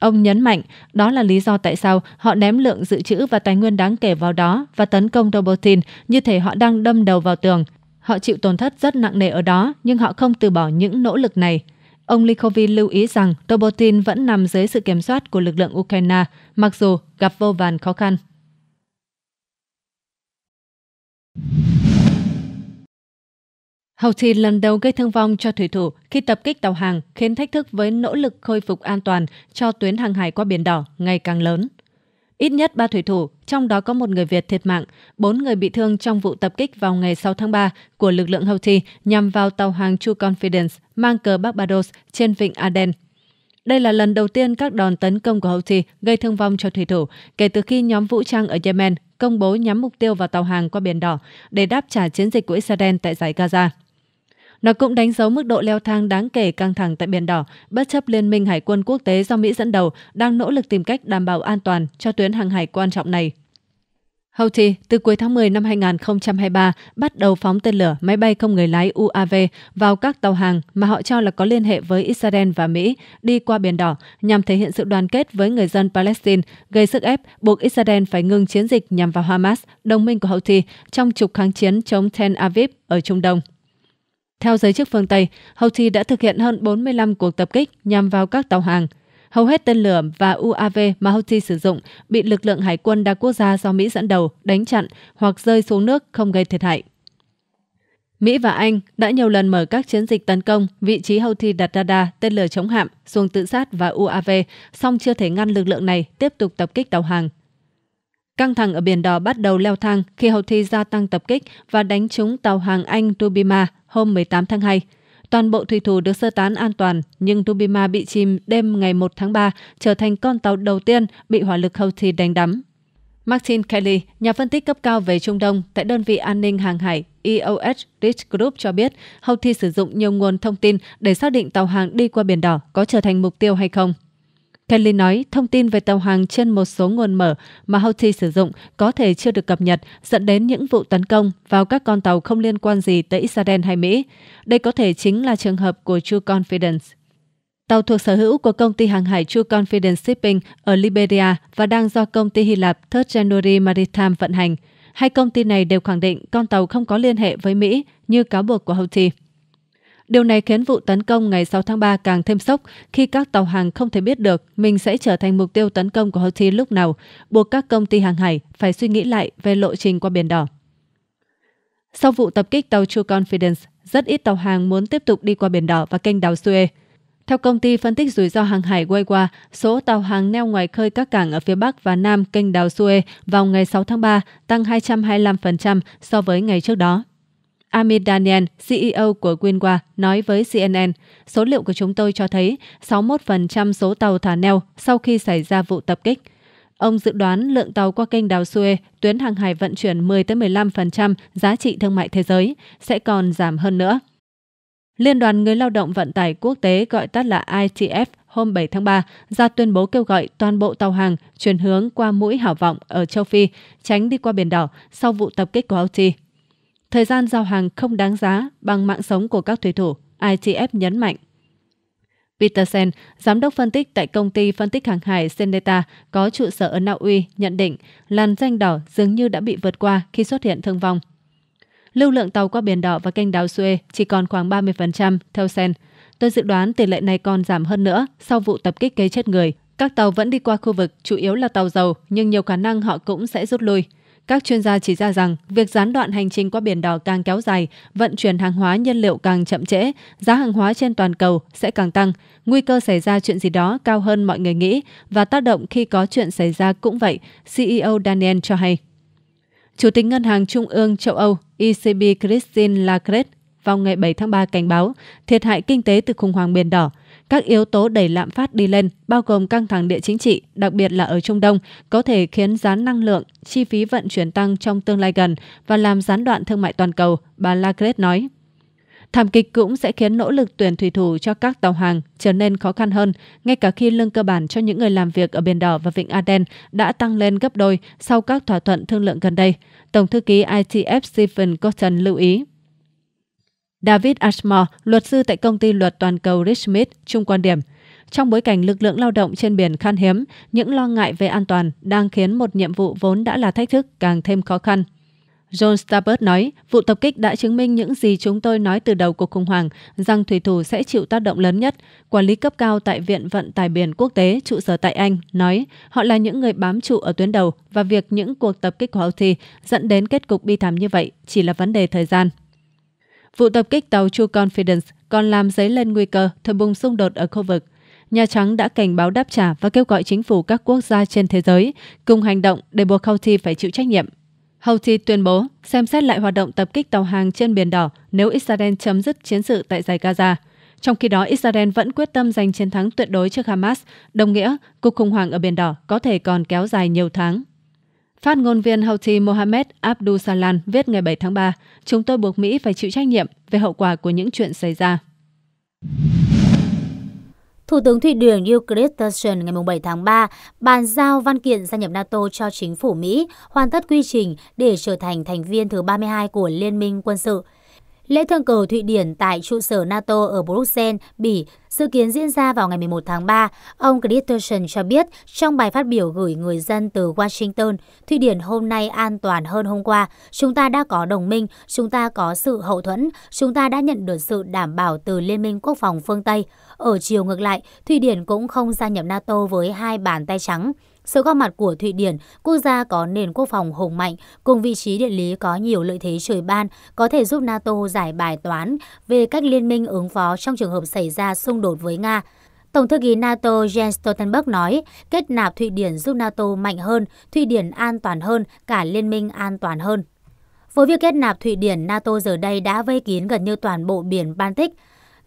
Ông nhấn mạnh đó là lý do tại sao họ ném lượng dự trữ và tài nguyên đáng kể vào đó và tấn công Robotin như thể họ đang đâm đầu vào tường. Họ chịu tổn thất rất nặng nề ở đó nhưng họ không từ bỏ những nỗ lực này. Ông Likovin lưu ý rằng Robotin vẫn nằm dưới sự kiểm soát của lực lượng Ukraine, mặc dù gặp vô vàn khó khăn. Houthi lần đầu gây thương vong cho thủy thủ khi tập kích tàu hàng khiến thách thức với nỗ lực khôi phục an toàn cho tuyến hàng hải qua Biển Đỏ ngày càng lớn. Ít nhất 3 thủy thủ, trong đó có một người Việt thiệt mạng, 4 người bị thương trong vụ tập kích vào ngày 6 tháng 3 của lực lượng Houthi nhằm vào tàu hàng True Confidence mang cờ Barbados trên vịnh Aden. Đây là lần đầu tiên các đòn tấn công của Houthi gây thương vong cho thủy thủ kể từ khi nhóm vũ trang ở Yemen công bố nhắm mục tiêu vào tàu hàng qua Biển Đỏ để đáp trả chiến dịch của Israel tại giải Gaza. Nó cũng đánh dấu mức độ leo thang đáng kể căng thẳng tại Biển Đỏ, bất chấp Liên minh Hải quân quốc tế do Mỹ dẫn đầu đang nỗ lực tìm cách đảm bảo an toàn cho tuyến hàng hải quan trọng này. Houthi từ cuối tháng 10 năm 2023 bắt đầu phóng tên lửa máy bay không người lái UAV vào các tàu hàng mà họ cho là có liên hệ với Israel và Mỹ đi qua Biển Đỏ nhằm thể hiện sự đoàn kết với người dân Palestine, gây sức ép buộc Israel phải ngừng chiến dịch nhằm vào Hamas, đồng minh của Houthi, trong trục kháng chiến chống Tel Aviv ở Trung Đông. Theo giới chức phương Tây, Houthi đã thực hiện hơn 45 cuộc tập kích nhằm vào các tàu hàng. Hầu hết tên lửa và UAV mà Houthi sử dụng bị lực lượng hải quân đa quốc gia do Mỹ dẫn đầu đánh chặn hoặc rơi xuống nước không gây thiệt hại. Mỹ và Anh đã nhiều lần mở các chiến dịch tấn công vị trí Houthi đặt radar, tên lửa chống hạm, xuồng tự sát và UAV, song chưa thể ngăn lực lượng này tiếp tục tập kích tàu hàng. Căng thẳng ở Biển Đỏ bắt đầu leo thang khi Houthi gia tăng tập kích và đánh trúng tàu hàng Anh Tubima hôm 18 tháng 2. Toàn bộ thủy thủ được sơ tán an toàn, nhưng Tubima bị chìm đêm ngày 1 tháng 3, trở thành con tàu đầu tiên bị hỏa lực Houthi đánh đắm. Martin Kelly, nhà phân tích cấp cao về Trung Đông tại đơn vị an ninh hàng hải EOS Rich Group cho biết Houthi sử dụng nhiều nguồn thông tin để xác định tàu hàng đi qua Biển Đỏ có trở thành mục tiêu hay không. Kelly nói thông tin về tàu hàng trên một số nguồn mở mà Houthi sử dụng có thể chưa được cập nhật, dẫn đến những vụ tấn công vào các con tàu không liên quan gì tới Israel hay Mỹ. Đây có thể chính là trường hợp của True Confidence. Tàu thuộc sở hữu của công ty hàng hải True Confidence Shipping ở Liberia và đang do công ty Hy Lạp Third January Maritime vận hành. Hai công ty này đều khẳng định con tàu không có liên hệ với Mỹ như cáo buộc của Houthi. Điều này khiến vụ tấn công ngày 6 tháng 3 càng thêm sốc khi các tàu hàng không thể biết được mình sẽ trở thành mục tiêu tấn công của Houthi lúc nào, buộc các công ty hàng hải phải suy nghĩ lại về lộ trình qua Biển Đỏ. Sau vụ tập kích tàu True Confidence, rất ít tàu hàng muốn tiếp tục đi qua Biển Đỏ và kênh đảo Suez. Theo công ty phân tích rủi ro hàng hải Waywa, số tàu hàng neo ngoài khơi các cảng ở phía Bắc và Nam kênh đảo Suez vào ngày 6 tháng 3 tăng 225% so với ngày trước đó. Amir Daniel, CEO của Winwa, nói với CNN, số liệu của chúng tôi cho thấy 61% số tàu thả neo sau khi xảy ra vụ tập kích. Ông dự đoán lượng tàu qua kênh đào Suez, tuyến hàng hải vận chuyển 10-15% giá trị thương mại thế giới, sẽ còn giảm hơn nữa. Liên đoàn Người lao động vận tải quốc tế gọi tắt là ITF hôm 7 tháng 3 ra tuyên bố kêu gọi toàn bộ tàu hàng chuyển hướng qua mũi hảo vọng ở châu Phi, tránh đi qua Biển Đỏ sau vụ tập kích của Houthi thời gian giao hàng không đáng giá bằng mạng sống của các thủy thủ, ITF nhấn mạnh. Peter Sen, giám đốc phân tích tại công ty phân tích hàng hải Seneta có trụ sở ở Na Uy, nhận định làn danh đỏ dường như đã bị vượt qua khi xuất hiện thương vong. Lưu lượng tàu qua biển đỏ và kênh đào Suez chỉ còn khoảng 30% theo Sen. Tôi dự đoán tỷ lệ này còn giảm hơn nữa sau vụ tập kích gây chết người. Các tàu vẫn đi qua khu vực, chủ yếu là tàu dầu, nhưng nhiều khả năng họ cũng sẽ rút lui. Các chuyên gia chỉ ra rằng, việc gián đoạn hành trình qua biển đỏ càng kéo dài, vận chuyển hàng hóa nhiên liệu càng chậm trễ, giá hàng hóa trên toàn cầu sẽ càng tăng, nguy cơ xảy ra chuyện gì đó cao hơn mọi người nghĩ và tác động khi có chuyện xảy ra cũng vậy, CEO Daniel cho hay. Chủ tịch Ngân hàng Trung ương châu Âu ECB Christine Lagarde vào ngày 7 tháng 3 cảnh báo thiệt hại kinh tế từ khủng hoảng biển đỏ các yếu tố đẩy lạm phát đi lên, bao gồm căng thẳng địa chính trị, đặc biệt là ở Trung Đông, có thể khiến giá năng lượng, chi phí vận chuyển tăng trong tương lai gần và làm gián đoạn thương mại toàn cầu, bà Lagarde nói. Thảm kịch cũng sẽ khiến nỗ lực tuyển thủy thủ cho các tàu hàng trở nên khó khăn hơn, ngay cả khi lương cơ bản cho những người làm việc ở Biển Đỏ và Vịnh Aden đã tăng lên gấp đôi sau các thỏa thuận thương lượng gần đây. Tổng thư ký ITF Stephen Cotton lưu ý. David Ashmore, luật sư tại công ty luật toàn cầu Richmith, chung quan điểm. Trong bối cảnh lực lượng lao động trên biển khan hiếm, những lo ngại về an toàn đang khiến một nhiệm vụ vốn đã là thách thức càng thêm khó khăn. John Starbert nói, vụ tập kích đã chứng minh những gì chúng tôi nói từ đầu cuộc khủng hoảng, rằng thủy thủ sẽ chịu tác động lớn nhất. Quản lý cấp cao tại Viện Vận tải Biển Quốc tế trụ sở tại Anh nói, họ là những người bám trụ ở tuyến đầu và việc những cuộc tập kích của Houthi dẫn đến kết cục bi thảm như vậy chỉ là vấn đề thời gian. Vụ tập kích tàu True Confidence còn làm dấy lên nguy cơ thổi bùng xung đột ở khu vực. Nhà Trắng đã cảnh báo đáp trả và kêu gọi chính phủ các quốc gia trên thế giới cùng hành động để buộc Houthi phải chịu trách nhiệm. Houthi tuyên bố xem xét lại hoạt động tập kích tàu hàng trên Biển Đỏ nếu Israel chấm dứt chiến sự tại giải Gaza. Trong khi đó, Israel vẫn quyết tâm giành chiến thắng tuyệt đối trước Hamas, đồng nghĩa cuộc khủng hoảng ở Biển Đỏ có thể còn kéo dài nhiều tháng. Phát ngôn viên Houthi Mohammed Abdul Salan viết ngày 7 tháng 3, chúng tôi buộc Mỹ phải chịu trách nhiệm về hậu quả của những chuyện xảy ra. Thủ tướng Thụy Điển Euclid Sturgeon ngày 7 tháng 3 bàn giao văn kiện gia nhập NATO cho chính phủ Mỹ, hoàn tất quy trình để trở thành thành viên thứ 32 của Liên minh quân sự – Lễ thượng cờ Thụy Điển tại trụ sở NATO ở Bruxelles, Bỉ dự kiến diễn ra vào ngày 11 tháng 3. Ông Christensen cho biết trong bài phát biểu gửi người dân từ Washington, Thụy Điển hôm nay an toàn hơn hôm qua. Chúng ta đã có đồng minh, chúng ta có sự hậu thuẫn, chúng ta đã nhận được sự đảm bảo từ Liên minh Quốc phòng phương Tây. Ở chiều ngược lại, Thụy Điển cũng không gia nhập NATO với hai bàn tay trắng. Sự góp mặt của Thụy Điển, quốc gia có nền quốc phòng hùng mạnh cùng vị trí địa lý có nhiều lợi thế trời ban có thể giúp NATO giải bài toán về cách liên minh ứng phó trong trường hợp xảy ra xung đột với Nga. Tổng thư ký NATO Jens Stoltenberg nói, kết nạp Thụy Điển giúp NATO mạnh hơn, Thụy Điển an toàn hơn, cả liên minh an toàn hơn. Với việc kết nạp Thụy Điển, NATO giờ đây đã vây kín gần như toàn bộ biển Baltic,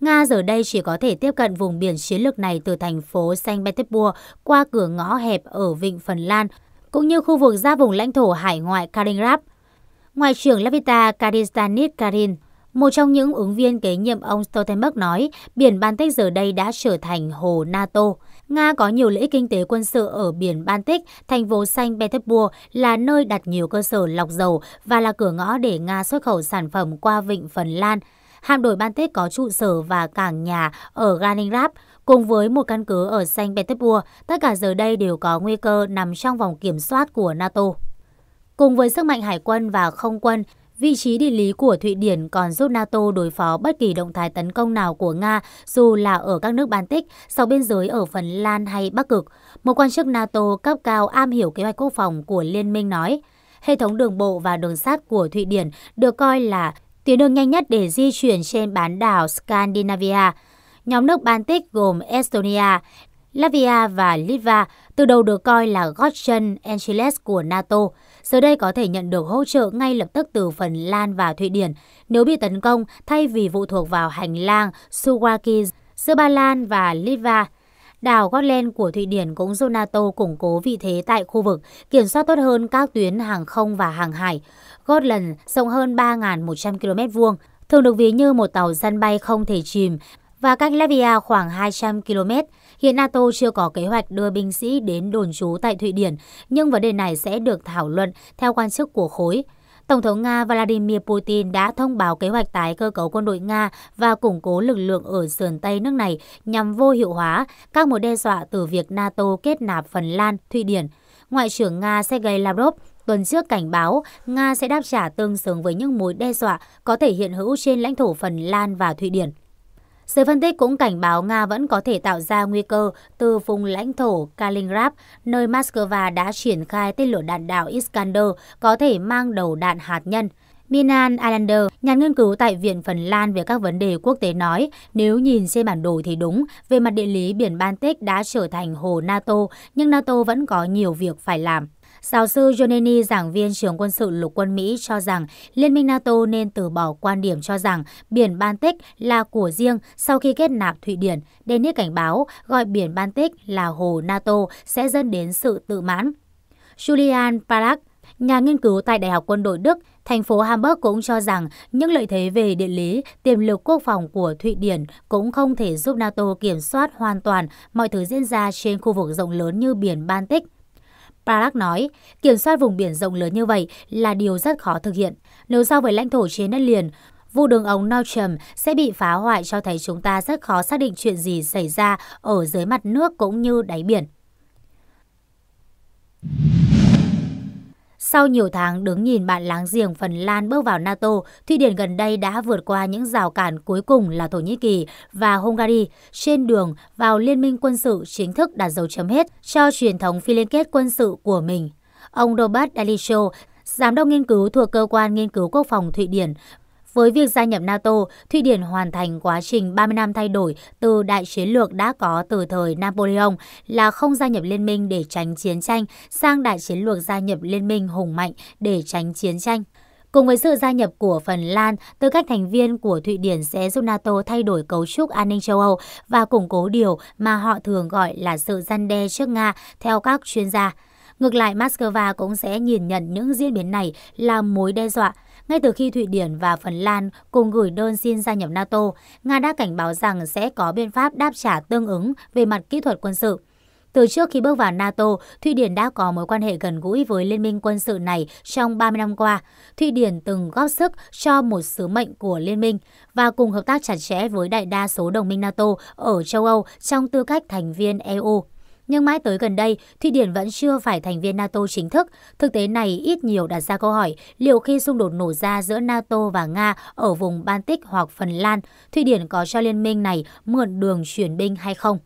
Nga giờ đây chỉ có thể tiếp cận vùng biển chiến lược này từ thành phố Saint Petersburg qua cửa ngõ hẹp ở Vịnh Phần Lan, cũng như khu vực ra vùng lãnh thổ hải ngoại Kaliningrad. Ngoại trưởng Lavita Kadistanit Karin, một trong những ứng viên kế nhiệm ông Stoltenberg nói, biển Baltic giờ đây đã trở thành hồ NATO. Nga có nhiều lợi ích kinh tế quân sự ở biển Baltic, thành phố Saint Petersburg là nơi đặt nhiều cơ sở lọc dầu và là cửa ngõ để Nga xuất khẩu sản phẩm qua vịnh Phần Lan – Hạm đội Baltic có trụ sở và cảng nhà ở Kaliningrad, cùng với một căn cứ ở Saint Petersburg, tất cả giờ đây đều có nguy cơ nằm trong vòng kiểm soát của NATO. Cùng với sức mạnh hải quân và không quân, vị trí địa lý của Thụy Điển còn giúp NATO đối phó bất kỳ động thái tấn công nào của Nga, dù là ở các nước Baltic, sau biên giới ở Phần Lan hay Bắc Cực. Một quan chức NATO cấp cao am hiểu kế hoạch quốc phòng của Liên minh nói, hệ thống đường bộ và đường sắt của Thụy Điển được coi là Tuyến đường nhanh nhất để di chuyển trên bán đảo Scandinavia, nhóm nước Baltic gồm Estonia, Latvia và Litva từ đầu được coi là gót chân Angeles của NATO, giờ đây có thể nhận được hỗ trợ ngay lập tức từ Phần Lan và Thụy Điển nếu bị tấn công thay vì phụ thuộc vào hành lang Suwaki giữa Ba Lan và Litva. Đảo Gotland của Thụy Điển cũng do NATO củng cố vị thế tại khu vực, kiểm soát tốt hơn các tuyến hàng không và hàng hải. Gotland rộng hơn 3.100 km vuông, thường được ví như một tàu săn bay không thể chìm và cách Latvia khoảng 200 km. Hiện NATO chưa có kế hoạch đưa binh sĩ đến đồn trú tại Thụy Điển, nhưng vấn đề này sẽ được thảo luận theo quan chức của khối. Tổng thống Nga Vladimir Putin đã thông báo kế hoạch tái cơ cấu quân đội Nga và củng cố lực lượng ở sườn Tây nước này nhằm vô hiệu hóa các mối đe dọa từ việc NATO kết nạp Phần Lan, Thụy Điển. Ngoại trưởng Nga Sergei Lavrov Tuần trước cảnh báo Nga sẽ đáp trả tương xứng với những mối đe dọa có thể hiện hữu trên lãnh thổ Phần Lan và Thụy Điển. Giới phân tích cũng cảnh báo Nga vẫn có thể tạo ra nguy cơ từ vùng lãnh thổ Kaliningrad, nơi Moscow đã triển khai tên lửa đạn đạo Iskander có thể mang đầu đạn hạt nhân. Minan Alander, nhà nghiên cứu tại Viện Phần Lan về các vấn đề quốc tế nói, nếu nhìn trên bản đồ thì đúng, về mặt địa lý biển Baltic đã trở thành hồ NATO, nhưng NATO vẫn có nhiều việc phải làm. Giáo sư Joneni, giảng viên trường quân sự lục quân Mỹ cho rằng Liên minh NATO nên từ bỏ quan điểm cho rằng biển Baltic là của riêng sau khi kết nạp Thụy Điển. Dennis cảnh báo gọi biển Baltic là hồ NATO sẽ dẫn đến sự tự mãn. Julian Parak, nhà nghiên cứu tại Đại học Quân đội Đức, thành phố Hamburg cũng cho rằng những lợi thế về địa lý, tiềm lực quốc phòng của Thụy Điển cũng không thể giúp NATO kiểm soát hoàn toàn mọi thứ diễn ra trên khu vực rộng lớn như biển Baltic. Parag nói, kiểm soát vùng biển rộng lớn như vậy là điều rất khó thực hiện. Nếu so với lãnh thổ trên đất liền, vụ đường ống Nordstrom sẽ bị phá hoại cho thấy chúng ta rất khó xác định chuyện gì xảy ra ở dưới mặt nước cũng như đáy biển. Sau nhiều tháng đứng nhìn bạn láng giềng Phần Lan bước vào NATO, Thụy Điển gần đây đã vượt qua những rào cản cuối cùng là Thổ Nhĩ Kỳ và Hungary trên đường vào Liên minh quân sự chính thức đặt dấu chấm hết cho truyền thống phi liên kết quân sự của mình. Ông Robert Dalicho, Giám đốc nghiên cứu thuộc Cơ quan Nghiên cứu Quốc phòng Thụy Điển với việc gia nhập NATO, Thụy Điển hoàn thành quá trình 30 năm thay đổi từ đại chiến lược đã có từ thời Napoleon là không gia nhập liên minh để tránh chiến tranh sang đại chiến lược gia nhập liên minh hùng mạnh để tránh chiến tranh. Cùng với sự gia nhập của Phần Lan, tư cách thành viên của Thụy Điển sẽ giúp NATO thay đổi cấu trúc an ninh châu Âu và củng cố điều mà họ thường gọi là sự gian đe trước Nga, theo các chuyên gia. Ngược lại, Moscow cũng sẽ nhìn nhận những diễn biến này là mối đe dọa. Ngay từ khi Thụy Điển và Phần Lan cùng gửi đơn xin gia nhập NATO, Nga đã cảnh báo rằng sẽ có biện pháp đáp trả tương ứng về mặt kỹ thuật quân sự. Từ trước khi bước vào NATO, Thụy Điển đã có mối quan hệ gần gũi với liên minh quân sự này trong 30 năm qua. Thụy Điển từng góp sức cho một sứ mệnh của liên minh và cùng hợp tác chặt chẽ với đại đa số đồng minh NATO ở châu Âu trong tư cách thành viên EU. Nhưng mãi tới gần đây, Thụy Điển vẫn chưa phải thành viên NATO chính thức. Thực tế này ít nhiều đặt ra câu hỏi liệu khi xung đột nổ ra giữa NATO và Nga ở vùng Baltic hoặc Phần Lan, Thụy Điển có cho liên minh này mượn đường chuyển binh hay không?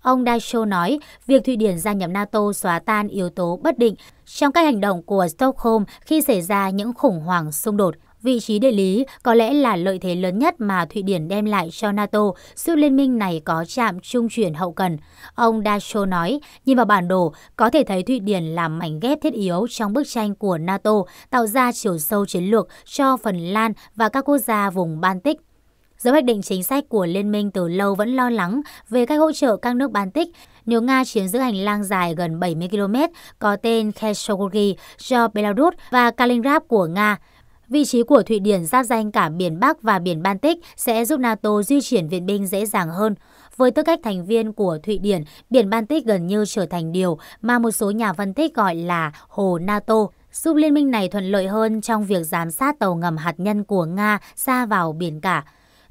Ông Daisho nói, việc Thụy Điển gia nhập NATO xóa tan yếu tố bất định trong các hành động của Stockholm khi xảy ra những khủng hoảng xung đột. Vị trí địa lý có lẽ là lợi thế lớn nhất mà Thụy Điển đem lại cho NATO, siêu liên minh này có trạm trung chuyển hậu cần. Ông Dasho nói, nhìn vào bản đồ, có thể thấy Thụy Điển là mảnh ghép thiết yếu trong bức tranh của NATO, tạo ra chiều sâu chiến lược cho Phần Lan và các quốc gia vùng Baltic. Giới hoạch định chính sách của Liên minh từ lâu vẫn lo lắng về cách hỗ trợ các nước Baltic nếu Nga chiếm giữ hành lang dài gần 70 km có tên Khashoggi do Belarus và Kaliningrad của Nga. Vị trí của Thụy Điển giáp danh cả biển Bắc và biển Baltic sẽ giúp NATO di chuyển viện binh dễ dàng hơn. Với tư cách thành viên của Thụy Điển, biển Baltic gần như trở thành điều mà một số nhà phân tích gọi là hồ NATO, giúp liên minh này thuận lợi hơn trong việc giám sát tàu ngầm hạt nhân của Nga xa vào biển cả.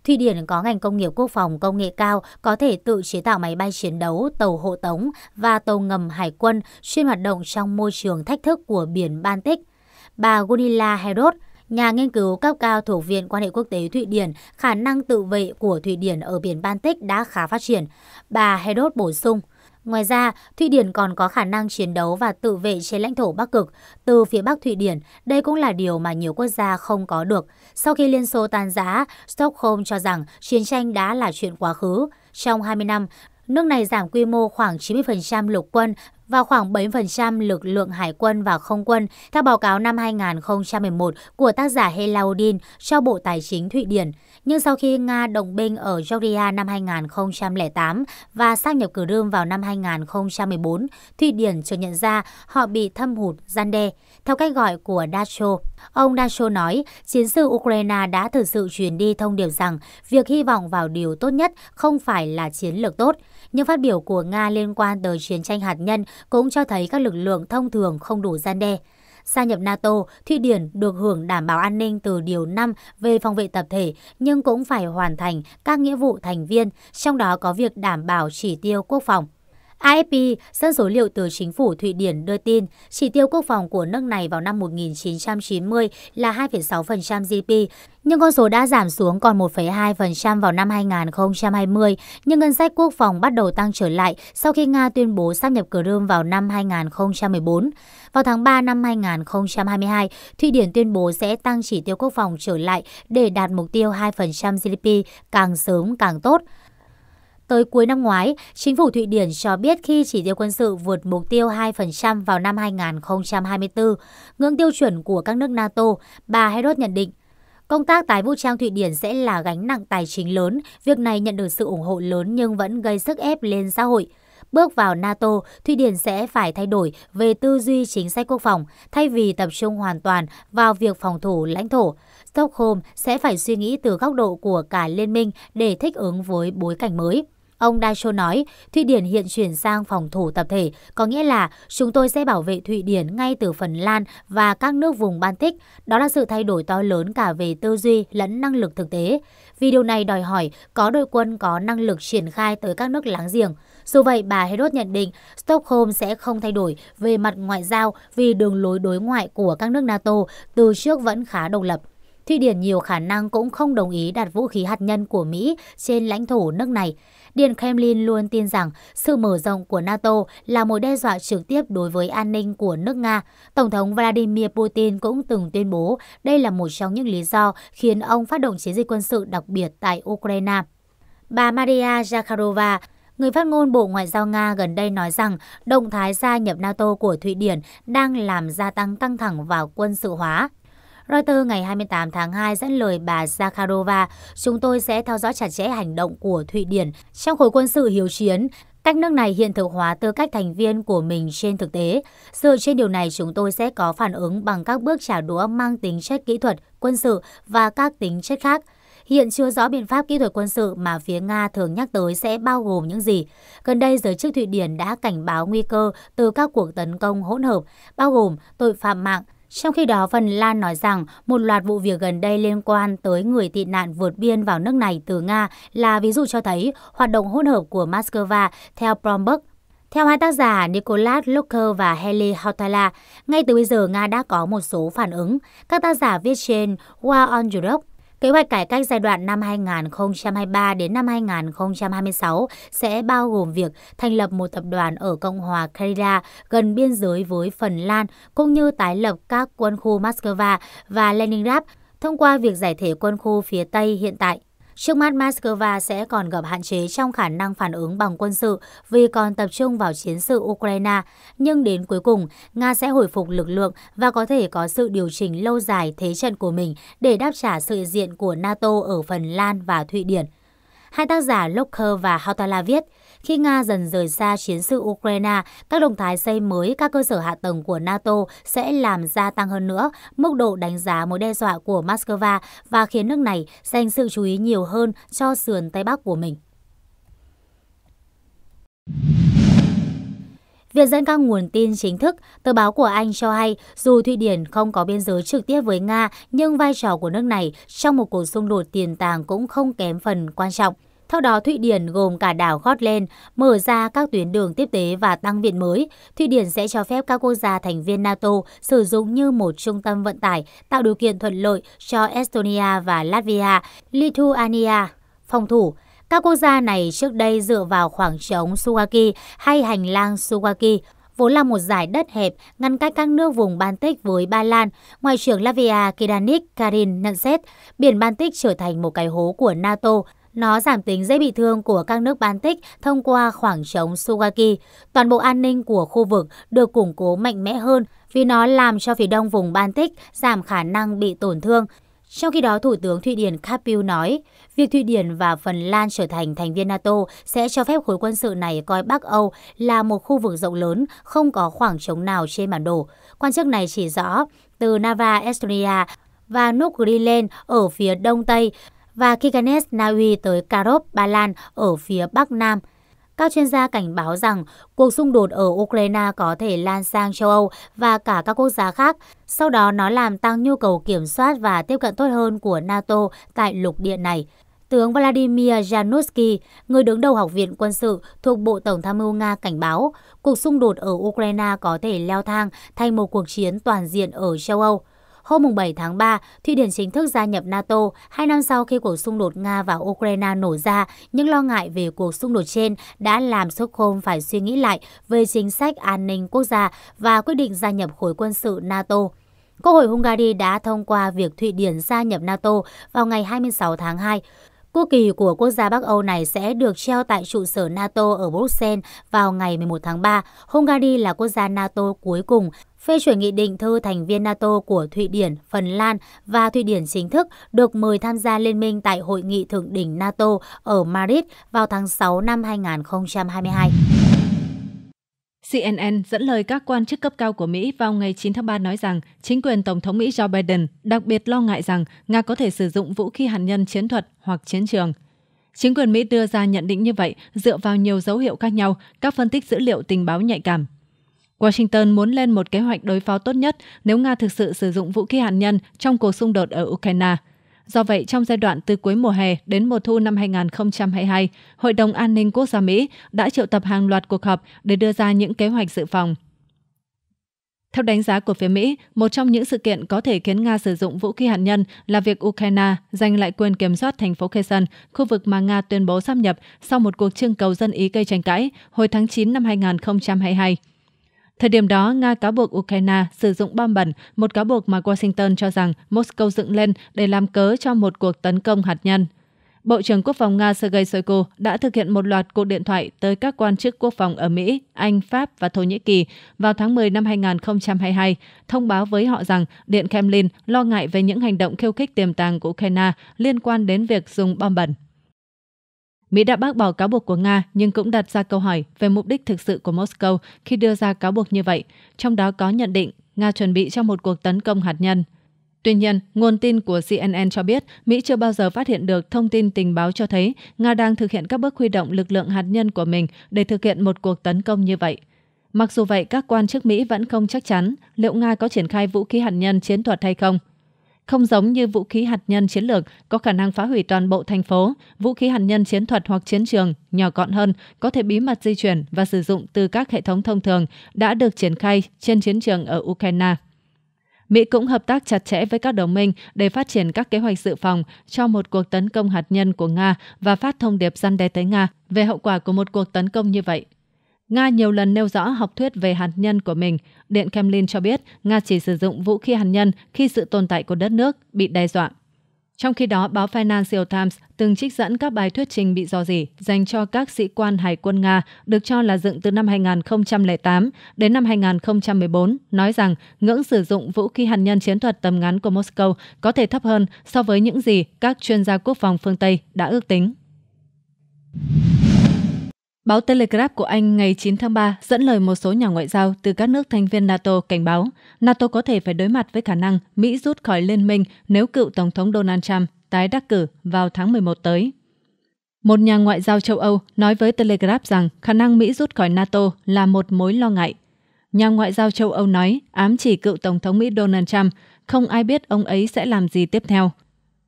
Thụy Điển có ngành công nghiệp quốc phòng công nghệ cao, có thể tự chế tạo máy bay chiến đấu, tàu hộ tống và tàu ngầm hải quân chuyên hoạt động trong môi trường thách thức của biển Baltic. Bà Gunilla Herod, Nhà nghiên cứu cấp cao thuộc Viện Quan hệ Quốc tế Thụy Điển, khả năng tự vệ của Thụy Điển ở biển Baltic đã khá phát triển. Bà Hedot bổ sung, Ngoài ra, Thụy Điển còn có khả năng chiến đấu và tự vệ trên lãnh thổ Bắc Cực từ phía Bắc Thụy Điển. Đây cũng là điều mà nhiều quốc gia không có được. Sau khi Liên Xô tan rã, Stockholm cho rằng chiến tranh đã là chuyện quá khứ. Trong 20 năm, nước này giảm quy mô khoảng 90% lục quân và khoảng 7% lực lượng hải quân và không quân theo báo cáo năm 2011 của tác giả Helaudin cho Bộ Tài chính Thụy Điển. Nhưng sau khi Nga đồng binh ở Georgia năm 2008 và sáp nhập Crimea vào năm 2014, Thụy Điển chợt nhận ra họ bị thâm hụt gian đe, theo cách gọi của Dacho. Ông Dacho nói, chiến sự Ukraine đã thực sự truyền đi thông điệp rằng việc hy vọng vào điều tốt nhất không phải là chiến lược tốt, nhưng phát biểu của Nga liên quan tới chiến tranh hạt nhân cũng cho thấy các lực lượng thông thường không đủ gian đe. Gia nhập NATO, Thụy Điển được hưởng đảm bảo an ninh từ Điều 5 về phòng vệ tập thể, nhưng cũng phải hoàn thành các nghĩa vụ thành viên, trong đó có việc đảm bảo chỉ tiêu quốc phòng. AFP, dẫn số liệu từ chính phủ Thụy Điển đưa tin, chỉ tiêu quốc phòng của nước này vào năm 1990 là 2,6% GDP, nhưng con số đã giảm xuống còn 1,2% vào năm 2020, nhưng ngân sách quốc phòng bắt đầu tăng trở lại sau khi Nga tuyên bố sáp nhập Crimea vào năm 2014. Vào tháng 3 năm 2022, Thụy Điển tuyên bố sẽ tăng chỉ tiêu quốc phòng trở lại để đạt mục tiêu 2% GDP càng sớm càng tốt. Tới cuối năm ngoái, chính phủ Thụy Điển cho biết khi chỉ tiêu quân sự vượt mục tiêu 2% vào năm 2024, ngưỡng tiêu chuẩn của các nước NATO, bà Herod nhận định Công tác tái vũ trang Thụy Điển sẽ là gánh nặng tài chính lớn, việc này nhận được sự ủng hộ lớn nhưng vẫn gây sức ép lên xã hội. Bước vào NATO, Thụy Điển sẽ phải thay đổi về tư duy chính sách quốc phòng, thay vì tập trung hoàn toàn vào việc phòng thủ lãnh thổ. Stockholm sẽ phải suy nghĩ từ góc độ của cả liên minh để thích ứng với bối cảnh mới. Ông Daisho nói, Thụy Điển hiện chuyển sang phòng thủ tập thể, có nghĩa là chúng tôi sẽ bảo vệ Thụy Điển ngay từ Phần Lan và các nước vùng Baltic. Đó là sự thay đổi to lớn cả về tư duy lẫn năng lực thực tế. Vì điều này đòi hỏi có đội quân có năng lực triển khai tới các nước láng giềng. Dù vậy, bà Herod nhận định Stockholm sẽ không thay đổi về mặt ngoại giao vì đường lối đối ngoại của các nước NATO từ trước vẫn khá độc lập. Thụy Điển nhiều khả năng cũng không đồng ý đặt vũ khí hạt nhân của Mỹ trên lãnh thổ nước này. Điện Kremlin luôn tin rằng sự mở rộng của NATO là một đe dọa trực tiếp đối với an ninh của nước Nga. Tổng thống Vladimir Putin cũng từng tuyên bố đây là một trong những lý do khiến ông phát động chiến dịch quân sự đặc biệt tại Ukraine. Bà Maria Zakharova, người phát ngôn Bộ Ngoại giao Nga gần đây nói rằng động thái gia nhập NATO của Thụy Điển đang làm gia tăng căng thẳng và quân sự hóa Reuters ngày 28 tháng 2 dẫn lời bà Zakharova, chúng tôi sẽ theo dõi chặt chẽ hành động của Thụy Điển trong khối quân sự hiếu chiến, cách nước này hiện thực hóa tư cách thành viên của mình trên thực tế. Dựa trên điều này, chúng tôi sẽ có phản ứng bằng các bước trả đũa mang tính chất kỹ thuật, quân sự và các tính chất khác. Hiện chưa rõ biện pháp kỹ thuật quân sự mà phía Nga thường nhắc tới sẽ bao gồm những gì. Gần đây, giới chức Thụy Điển đã cảnh báo nguy cơ từ các cuộc tấn công hỗn hợp, bao gồm tội phạm mạng, trong khi đó, Phần Lan nói rằng một loạt vụ việc gần đây liên quan tới người tị nạn vượt biên vào nước này từ Nga là ví dụ cho thấy hoạt động hỗn hợp của Moscow theo Bromberg theo hai tác giả Nicolas Lucker và Heli Hautala, ngay từ bây giờ Nga đã có một số phản ứng. Các tác giả viết trên War on Europe Kế hoạch cải cách giai đoạn năm 2023 đến năm 2026 sẽ bao gồm việc thành lập một tập đoàn ở Cộng hòa Kerala gần biên giới với Phần Lan, cũng như tái lập các quân khu Moscow và Leningrad thông qua việc giải thể quân khu phía Tây hiện tại. Trước mắt Moscow sẽ còn gặp hạn chế trong khả năng phản ứng bằng quân sự vì còn tập trung vào chiến sự Ukraine, nhưng đến cuối cùng, Nga sẽ hồi phục lực lượng và có thể có sự điều chỉnh lâu dài thế trận của mình để đáp trả sự diện của NATO ở Phần Lan và Thụy Điển. Hai tác giả Locker và Hautala viết, khi Nga dần rời xa chiến sự Ukraine, các động thái xây mới các cơ sở hạ tầng của NATO sẽ làm gia tăng hơn nữa mức độ đánh giá mối đe dọa của Moscow và khiến nước này dành sự chú ý nhiều hơn cho sườn Tây Bắc của mình. Viện dẫn các nguồn tin chính thức, tờ báo của Anh cho hay dù Thụy Điển không có biên giới trực tiếp với Nga, nhưng vai trò của nước này trong một cuộc xung đột tiền tàng cũng không kém phần quan trọng. Theo đó, Thụy Điển gồm cả đảo Gotland mở ra các tuyến đường tiếp tế và tăng viện mới. Thụy Điển sẽ cho phép các quốc gia thành viên NATO sử dụng như một trung tâm vận tải, tạo điều kiện thuận lợi cho Estonia và Latvia, Lithuania phòng thủ. Các quốc gia này trước đây dựa vào khoảng trống Suwaki hay hành lang Suwaki vốn là một giải đất hẹp ngăn cách các nước vùng Baltic với Ba Lan. Ngoại trưởng Latvia Kidanik Karin nhận xét, biển Baltic trở thành một cái hố của NATO nó giảm tính dễ bị thương của các nước Baltic thông qua khoảng trống Sugaki. Toàn bộ an ninh của khu vực được củng cố mạnh mẽ hơn vì nó làm cho phía đông vùng Baltic giảm khả năng bị tổn thương. Trong khi đó, Thủ tướng Thụy Điển Kapiu nói, việc Thụy Điển và Phần Lan trở thành thành viên NATO sẽ cho phép khối quân sự này coi Bắc Âu là một khu vực rộng lớn, không có khoảng trống nào trên bản đồ. Quan chức này chỉ rõ, từ Nava, Estonia và Nước Greenland ở phía đông Tây và Kiganes Na Uy tới Karov, Ba Lan ở phía Bắc Nam. Các chuyên gia cảnh báo rằng cuộc xung đột ở Ukraine có thể lan sang châu Âu và cả các quốc gia khác, sau đó nó làm tăng nhu cầu kiểm soát và tiếp cận tốt hơn của NATO tại lục địa này. Tướng Vladimir Janutsky, người đứng đầu Học viện Quân sự thuộc Bộ Tổng tham mưu Nga cảnh báo, cuộc xung đột ở Ukraine có thể leo thang thành một cuộc chiến toàn diện ở châu Âu. Hôm 7 tháng 3, Thụy Điển chính thức gia nhập NATO, hai năm sau khi cuộc xung đột Nga và Ukraine nổ ra, những lo ngại về cuộc xung đột trên đã làm Stockholm phải suy nghĩ lại về chính sách an ninh quốc gia và quyết định gia nhập khối quân sự NATO. Quốc hội Hungary đã thông qua việc Thụy Điển gia nhập NATO vào ngày 26 tháng 2. Quốc kỳ của quốc gia Bắc Âu này sẽ được treo tại trụ sở NATO ở Bruxelles vào ngày 11 tháng 3. Hungary là quốc gia NATO cuối cùng phê chuẩn nghị định thư thành viên NATO của Thụy Điển, Phần Lan và Thụy Điển chính thức được mời tham gia liên minh tại hội nghị thượng đỉnh NATO ở Madrid vào tháng 6 năm 2022. CNN dẫn lời các quan chức cấp cao của Mỹ vào ngày 9 tháng 3 nói rằng chính quyền Tổng thống Mỹ Joe Biden đặc biệt lo ngại rằng Nga có thể sử dụng vũ khí hạt nhân chiến thuật hoặc chiến trường. Chính quyền Mỹ đưa ra nhận định như vậy dựa vào nhiều dấu hiệu khác nhau, các phân tích dữ liệu tình báo nhạy cảm. Washington muốn lên một kế hoạch đối phó tốt nhất nếu Nga thực sự sử dụng vũ khí hạt nhân trong cuộc xung đột ở Ukraine – Do vậy, trong giai đoạn từ cuối mùa hè đến mùa thu năm 2022, Hội đồng An ninh Quốc gia Mỹ đã triệu tập hàng loạt cuộc họp để đưa ra những kế hoạch dự phòng. Theo đánh giá của phía Mỹ, một trong những sự kiện có thể khiến Nga sử dụng vũ khí hạt nhân là việc Ukraine giành lại quyền kiểm soát thành phố Kherson, khu vực mà Nga tuyên bố sáp nhập sau một cuộc trưng cầu dân ý gây tranh cãi hồi tháng 9 năm 2022. Thời điểm đó, Nga cáo buộc Ukraine sử dụng bom bẩn, một cáo buộc mà Washington cho rằng Moscow dựng lên để làm cớ cho một cuộc tấn công hạt nhân. Bộ trưởng Quốc phòng Nga Sergei Shoigu đã thực hiện một loạt cuộc điện thoại tới các quan chức quốc phòng ở Mỹ, Anh, Pháp và Thổ Nhĩ Kỳ vào tháng 10 năm 2022, thông báo với họ rằng Điện Kremlin lo ngại về những hành động khiêu khích tiềm tàng của Ukraine liên quan đến việc dùng bom bẩn. Mỹ đã bác bỏ cáo buộc của Nga nhưng cũng đặt ra câu hỏi về mục đích thực sự của Moscow khi đưa ra cáo buộc như vậy, trong đó có nhận định Nga chuẩn bị cho một cuộc tấn công hạt nhân. Tuy nhiên, nguồn tin của CNN cho biết Mỹ chưa bao giờ phát hiện được thông tin tình báo cho thấy Nga đang thực hiện các bước huy động lực lượng hạt nhân của mình để thực hiện một cuộc tấn công như vậy. Mặc dù vậy, các quan chức Mỹ vẫn không chắc chắn liệu Nga có triển khai vũ khí hạt nhân chiến thuật hay không. Không giống như vũ khí hạt nhân chiến lược có khả năng phá hủy toàn bộ thành phố, vũ khí hạt nhân chiến thuật hoặc chiến trường nhỏ gọn hơn, có thể bí mật di chuyển và sử dụng từ các hệ thống thông thường đã được triển khai trên chiến trường ở Ukraine. Mỹ cũng hợp tác chặt chẽ với các đồng minh để phát triển các kế hoạch dự phòng cho một cuộc tấn công hạt nhân của Nga và phát thông điệp răn đe tới Nga về hậu quả của một cuộc tấn công như vậy. Nga nhiều lần nêu rõ học thuyết về hạt nhân của mình. Điện Kremlin cho biết Nga chỉ sử dụng vũ khí hạt nhân khi sự tồn tại của đất nước bị đe dọa. Trong khi đó, báo Financial Times từng trích dẫn các bài thuyết trình bị dò dỉ dành cho các sĩ quan hải quân Nga được cho là dựng từ năm 2008 đến năm 2014, nói rằng ngưỡng sử dụng vũ khí hạt nhân chiến thuật tầm ngắn của Moscow có thể thấp hơn so với những gì các chuyên gia quốc phòng phương Tây đã ước tính. Báo Telegraph của Anh ngày 9 tháng 3 dẫn lời một số nhà ngoại giao từ các nước thành viên NATO cảnh báo NATO có thể phải đối mặt với khả năng Mỹ rút khỏi liên minh nếu cựu Tổng thống Donald Trump tái đắc cử vào tháng 11 tới. Một nhà ngoại giao châu Âu nói với Telegraph rằng khả năng Mỹ rút khỏi NATO là một mối lo ngại. Nhà ngoại giao châu Âu nói ám chỉ cựu Tổng thống Mỹ Donald Trump, không ai biết ông ấy sẽ làm gì tiếp theo,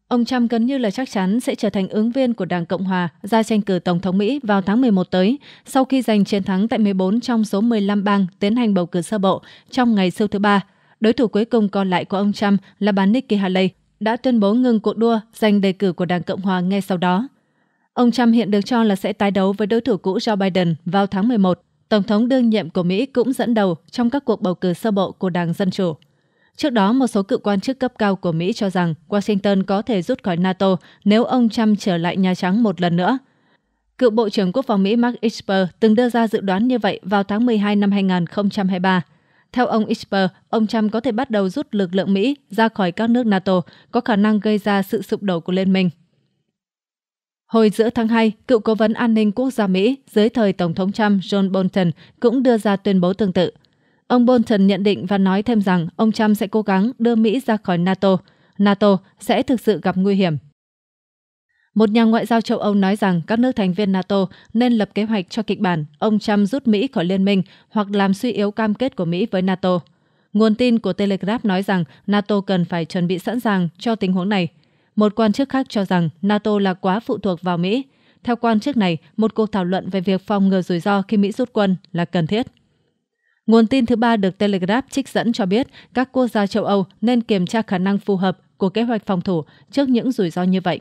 Ông Trump gần như là chắc chắn sẽ trở thành ứng viên của Đảng Cộng Hòa ra tranh cử Tổng thống Mỹ vào tháng 11 tới, sau khi giành chiến thắng tại 14 trong số 15 bang tiến hành bầu cử sơ bộ trong ngày siêu thứ ba. Đối thủ cuối cùng còn lại của ông Trump là bà Nikki Haley, đã tuyên bố ngừng cuộc đua giành đề cử của Đảng Cộng Hòa ngay sau đó. Ông Trump hiện được cho là sẽ tái đấu với đối thủ cũ Joe Biden vào tháng 11. Tổng thống đương nhiệm của Mỹ cũng dẫn đầu trong các cuộc bầu cử sơ bộ của Đảng Dân Chủ. Trước đó, một số cựu quan chức cấp cao của Mỹ cho rằng Washington có thể rút khỏi NATO nếu ông Trump trở lại Nhà Trắng một lần nữa. Cựu Bộ trưởng Quốc phòng Mỹ Mark Esper từng đưa ra dự đoán như vậy vào tháng 12 năm 2023. Theo ông Esper, ông Trump có thể bắt đầu rút lực lượng Mỹ ra khỏi các nước NATO, có khả năng gây ra sự sụp đổ của liên minh. Hồi giữa tháng 2, cựu cố vấn an ninh quốc gia Mỹ dưới thời Tổng thống Trump John Bolton cũng đưa ra tuyên bố tương tự. Ông Bolton nhận định và nói thêm rằng ông Trump sẽ cố gắng đưa Mỹ ra khỏi NATO. NATO sẽ thực sự gặp nguy hiểm. Một nhà ngoại giao châu Âu nói rằng các nước thành viên NATO nên lập kế hoạch cho kịch bản ông Trump rút Mỹ khỏi liên minh hoặc làm suy yếu cam kết của Mỹ với NATO. Nguồn tin của Telegraph nói rằng NATO cần phải chuẩn bị sẵn sàng cho tình huống này. Một quan chức khác cho rằng NATO là quá phụ thuộc vào Mỹ. Theo quan chức này, một cuộc thảo luận về việc phòng ngừa rủi ro khi Mỹ rút quân là cần thiết. Nguồn tin thứ ba được Telegraph trích dẫn cho biết các quốc gia châu Âu nên kiểm tra khả năng phù hợp của kế hoạch phòng thủ trước những rủi ro như vậy.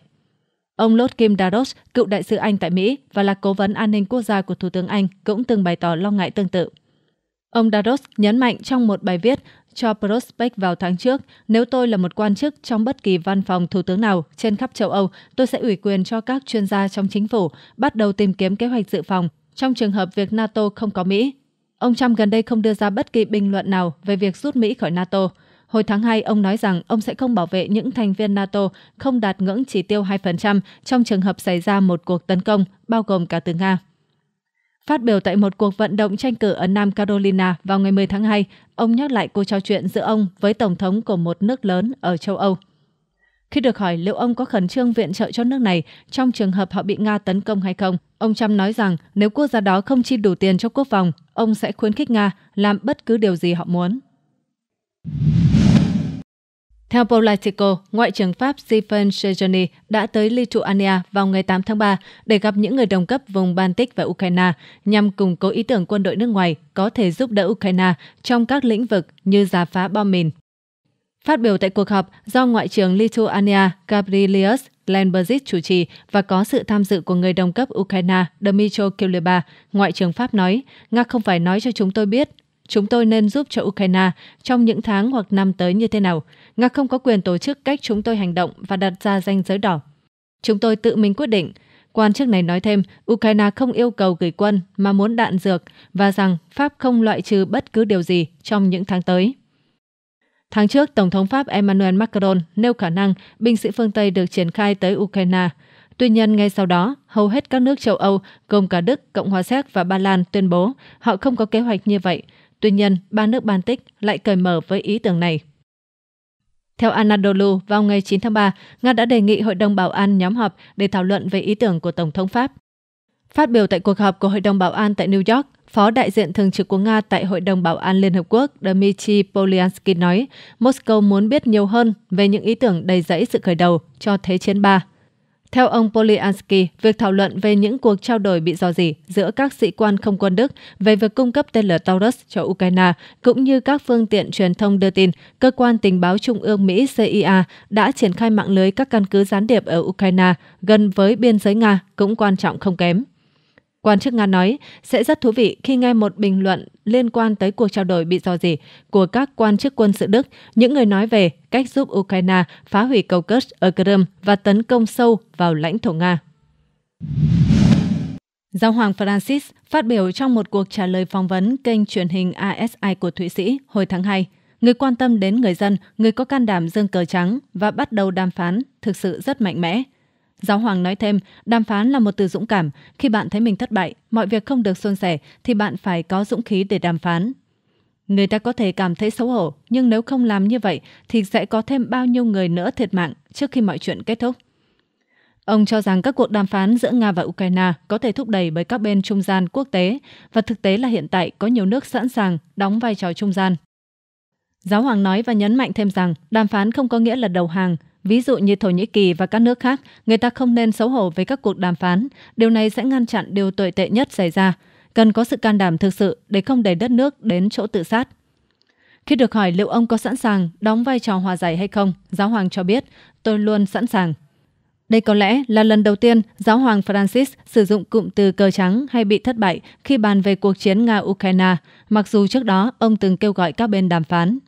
Ông Lord Kim Dados, cựu đại sứ Anh tại Mỹ và là cố vấn an ninh quốc gia của Thủ tướng Anh, cũng từng bày tỏ lo ngại tương tự. Ông Dados nhấn mạnh trong một bài viết cho Prospect vào tháng trước, nếu tôi là một quan chức trong bất kỳ văn phòng thủ tướng nào trên khắp châu Âu, tôi sẽ ủy quyền cho các chuyên gia trong chính phủ bắt đầu tìm kiếm kế hoạch dự phòng trong trường hợp việc NATO không có Mỹ Ông Trump gần đây không đưa ra bất kỳ bình luận nào về việc rút Mỹ khỏi NATO. Hồi tháng 2, ông nói rằng ông sẽ không bảo vệ những thành viên NATO không đạt ngưỡng chỉ tiêu 2% trong trường hợp xảy ra một cuộc tấn công, bao gồm cả từ Nga. Phát biểu tại một cuộc vận động tranh cử ở Nam Carolina vào ngày 10 tháng 2, ông nhắc lại cuộc trò chuyện giữa ông với Tổng thống của một nước lớn ở châu Âu. Khi được hỏi liệu ông có khẩn trương viện trợ cho nước này trong trường hợp họ bị Nga tấn công hay không, ông Trump nói rằng nếu quốc gia đó không chi đủ tiền cho quốc phòng, ông sẽ khuyến khích Nga làm bất cứ điều gì họ muốn. Theo Politico, Ngoại trưởng Pháp Stephen Sejourne đã tới Lithuania vào ngày 8 tháng 3 để gặp những người đồng cấp vùng Baltic và Ukraine nhằm củng cố ý tưởng quân đội nước ngoài có thể giúp đỡ Ukraine trong các lĩnh vực như giả phá bom mìn, Phát biểu tại cuộc họp do Ngoại trưởng Lithuania Gabrielius Lenberzic chủ trì và có sự tham dự của người đồng cấp Ukraine Dmytro Kuleba, Ngoại trưởng Pháp nói, Nga không phải nói cho chúng tôi biết chúng tôi nên giúp cho Ukraine trong những tháng hoặc năm tới như thế nào. Nga không có quyền tổ chức cách chúng tôi hành động và đặt ra danh giới đỏ. Chúng tôi tự mình quyết định. Quan chức này nói thêm, Ukraine không yêu cầu gửi quân mà muốn đạn dược và rằng Pháp không loại trừ bất cứ điều gì trong những tháng tới. Tháng trước, Tổng thống Pháp Emmanuel Macron nêu khả năng binh sĩ phương Tây được triển khai tới Ukraine. Tuy nhiên, ngay sau đó, hầu hết các nước châu Âu, gồm cả Đức, Cộng hòa Séc và Ba Lan tuyên bố họ không có kế hoạch như vậy. Tuy nhiên, ba nước Baltic lại cởi mở với ý tưởng này. Theo Anadolu, vào ngày 9 tháng 3, Nga đã đề nghị Hội đồng Bảo an nhóm họp để thảo luận về ý tưởng của Tổng thống Pháp. Phát biểu tại cuộc họp của Hội đồng Bảo an tại New York, Phó đại diện thường trực của Nga tại Hội đồng Bảo an Liên Hợp Quốc Dmitry Polyansky nói, Moscow muốn biết nhiều hơn về những ý tưởng đầy rẫy sự khởi đầu cho Thế chiến 3. Theo ông Polyansky, việc thảo luận về những cuộc trao đổi bị dò dỉ giữa các sĩ quan không quân Đức về việc cung cấp tên lửa Taurus cho Ukraine, cũng như các phương tiện truyền thông đưa tin, cơ quan tình báo Trung ương Mỹ CIA đã triển khai mạng lưới các căn cứ gián điệp ở Ukraine gần với biên giới Nga cũng quan trọng không kém. Quan chức Nga nói sẽ rất thú vị khi nghe một bình luận liên quan tới cuộc trao đổi bị dò dỉ của các quan chức quân sự Đức, những người nói về cách giúp Ukraine phá hủy cầu Kursk ở Crimea và tấn công sâu vào lãnh thổ Nga. Giáo hoàng Francis phát biểu trong một cuộc trả lời phỏng vấn kênh truyền hình ASI của Thụy Sĩ hồi tháng 2. Người quan tâm đến người dân, người có can đảm dương cờ trắng và bắt đầu đàm phán thực sự rất mạnh mẽ – Giáo hoàng nói thêm, đàm phán là một từ dũng cảm. Khi bạn thấy mình thất bại, mọi việc không được suôn sẻ, thì bạn phải có dũng khí để đàm phán. Người ta có thể cảm thấy xấu hổ, nhưng nếu không làm như vậy thì sẽ có thêm bao nhiêu người nữa thiệt mạng trước khi mọi chuyện kết thúc. Ông cho rằng các cuộc đàm phán giữa Nga và Ukraine có thể thúc đẩy bởi các bên trung gian quốc tế và thực tế là hiện tại có nhiều nước sẵn sàng đóng vai trò trung gian. Giáo hoàng nói và nhấn mạnh thêm rằng đàm phán không có nghĩa là đầu hàng, Ví dụ như Thổ Nhĩ Kỳ và các nước khác, người ta không nên xấu hổ với các cuộc đàm phán. Điều này sẽ ngăn chặn điều tồi tệ nhất xảy ra. Cần có sự can đảm thực sự để không đẩy đất nước đến chỗ tự sát. Khi được hỏi liệu ông có sẵn sàng đóng vai trò hòa giải hay không, giáo hoàng cho biết, tôi luôn sẵn sàng. Đây có lẽ là lần đầu tiên giáo hoàng Francis sử dụng cụm từ cờ trắng hay bị thất bại khi bàn về cuộc chiến Nga-Ukraine, mặc dù trước đó ông từng kêu gọi các bên đàm phán.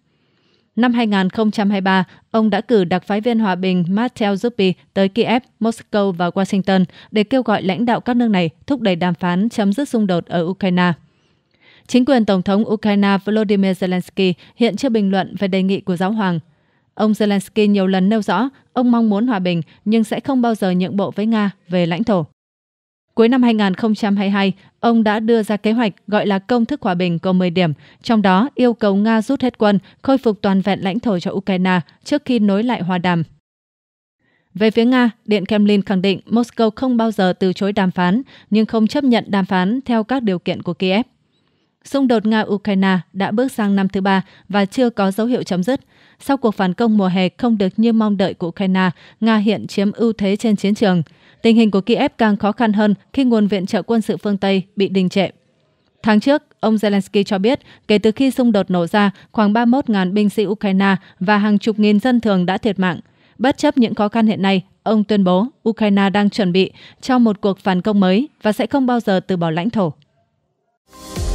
Năm 2023, ông đã cử đặc phái viên hòa bình Matteo Zuppi tới Kiev, Moscow và Washington để kêu gọi lãnh đạo các nước này thúc đẩy đàm phán chấm dứt xung đột ở Ukraine. Chính quyền Tổng thống Ukraine Volodymyr Zelensky hiện chưa bình luận về đề nghị của giáo hoàng. Ông Zelensky nhiều lần nêu rõ ông mong muốn hòa bình nhưng sẽ không bao giờ nhượng bộ với Nga về lãnh thổ. Cuối năm 2022, ông đã đưa ra kế hoạch gọi là công thức hòa bình gồm 10 điểm, trong đó yêu cầu Nga rút hết quân, khôi phục toàn vẹn lãnh thổ cho Ukraine trước khi nối lại hòa đàm. Về phía Nga, Điện Kremlin khẳng định Moscow không bao giờ từ chối đàm phán, nhưng không chấp nhận đàm phán theo các điều kiện của Kiev. Xung đột Nga-Ukraine đã bước sang năm thứ ba và chưa có dấu hiệu chấm dứt. Sau cuộc phản công mùa hè không được như mong đợi của Ukraine, Nga hiện chiếm ưu thế trên chiến trường – Tình hình của Kiev càng khó khăn hơn khi nguồn viện trợ quân sự phương Tây bị đình trệ. Tháng trước, ông Zelensky cho biết kể từ khi xung đột nổ ra, khoảng 31.000 binh sĩ Ukraine và hàng chục nghìn dân thường đã thiệt mạng. Bất chấp những khó khăn hiện nay, ông tuyên bố Ukraine đang chuẩn bị cho một cuộc phản công mới và sẽ không bao giờ từ bỏ lãnh thổ.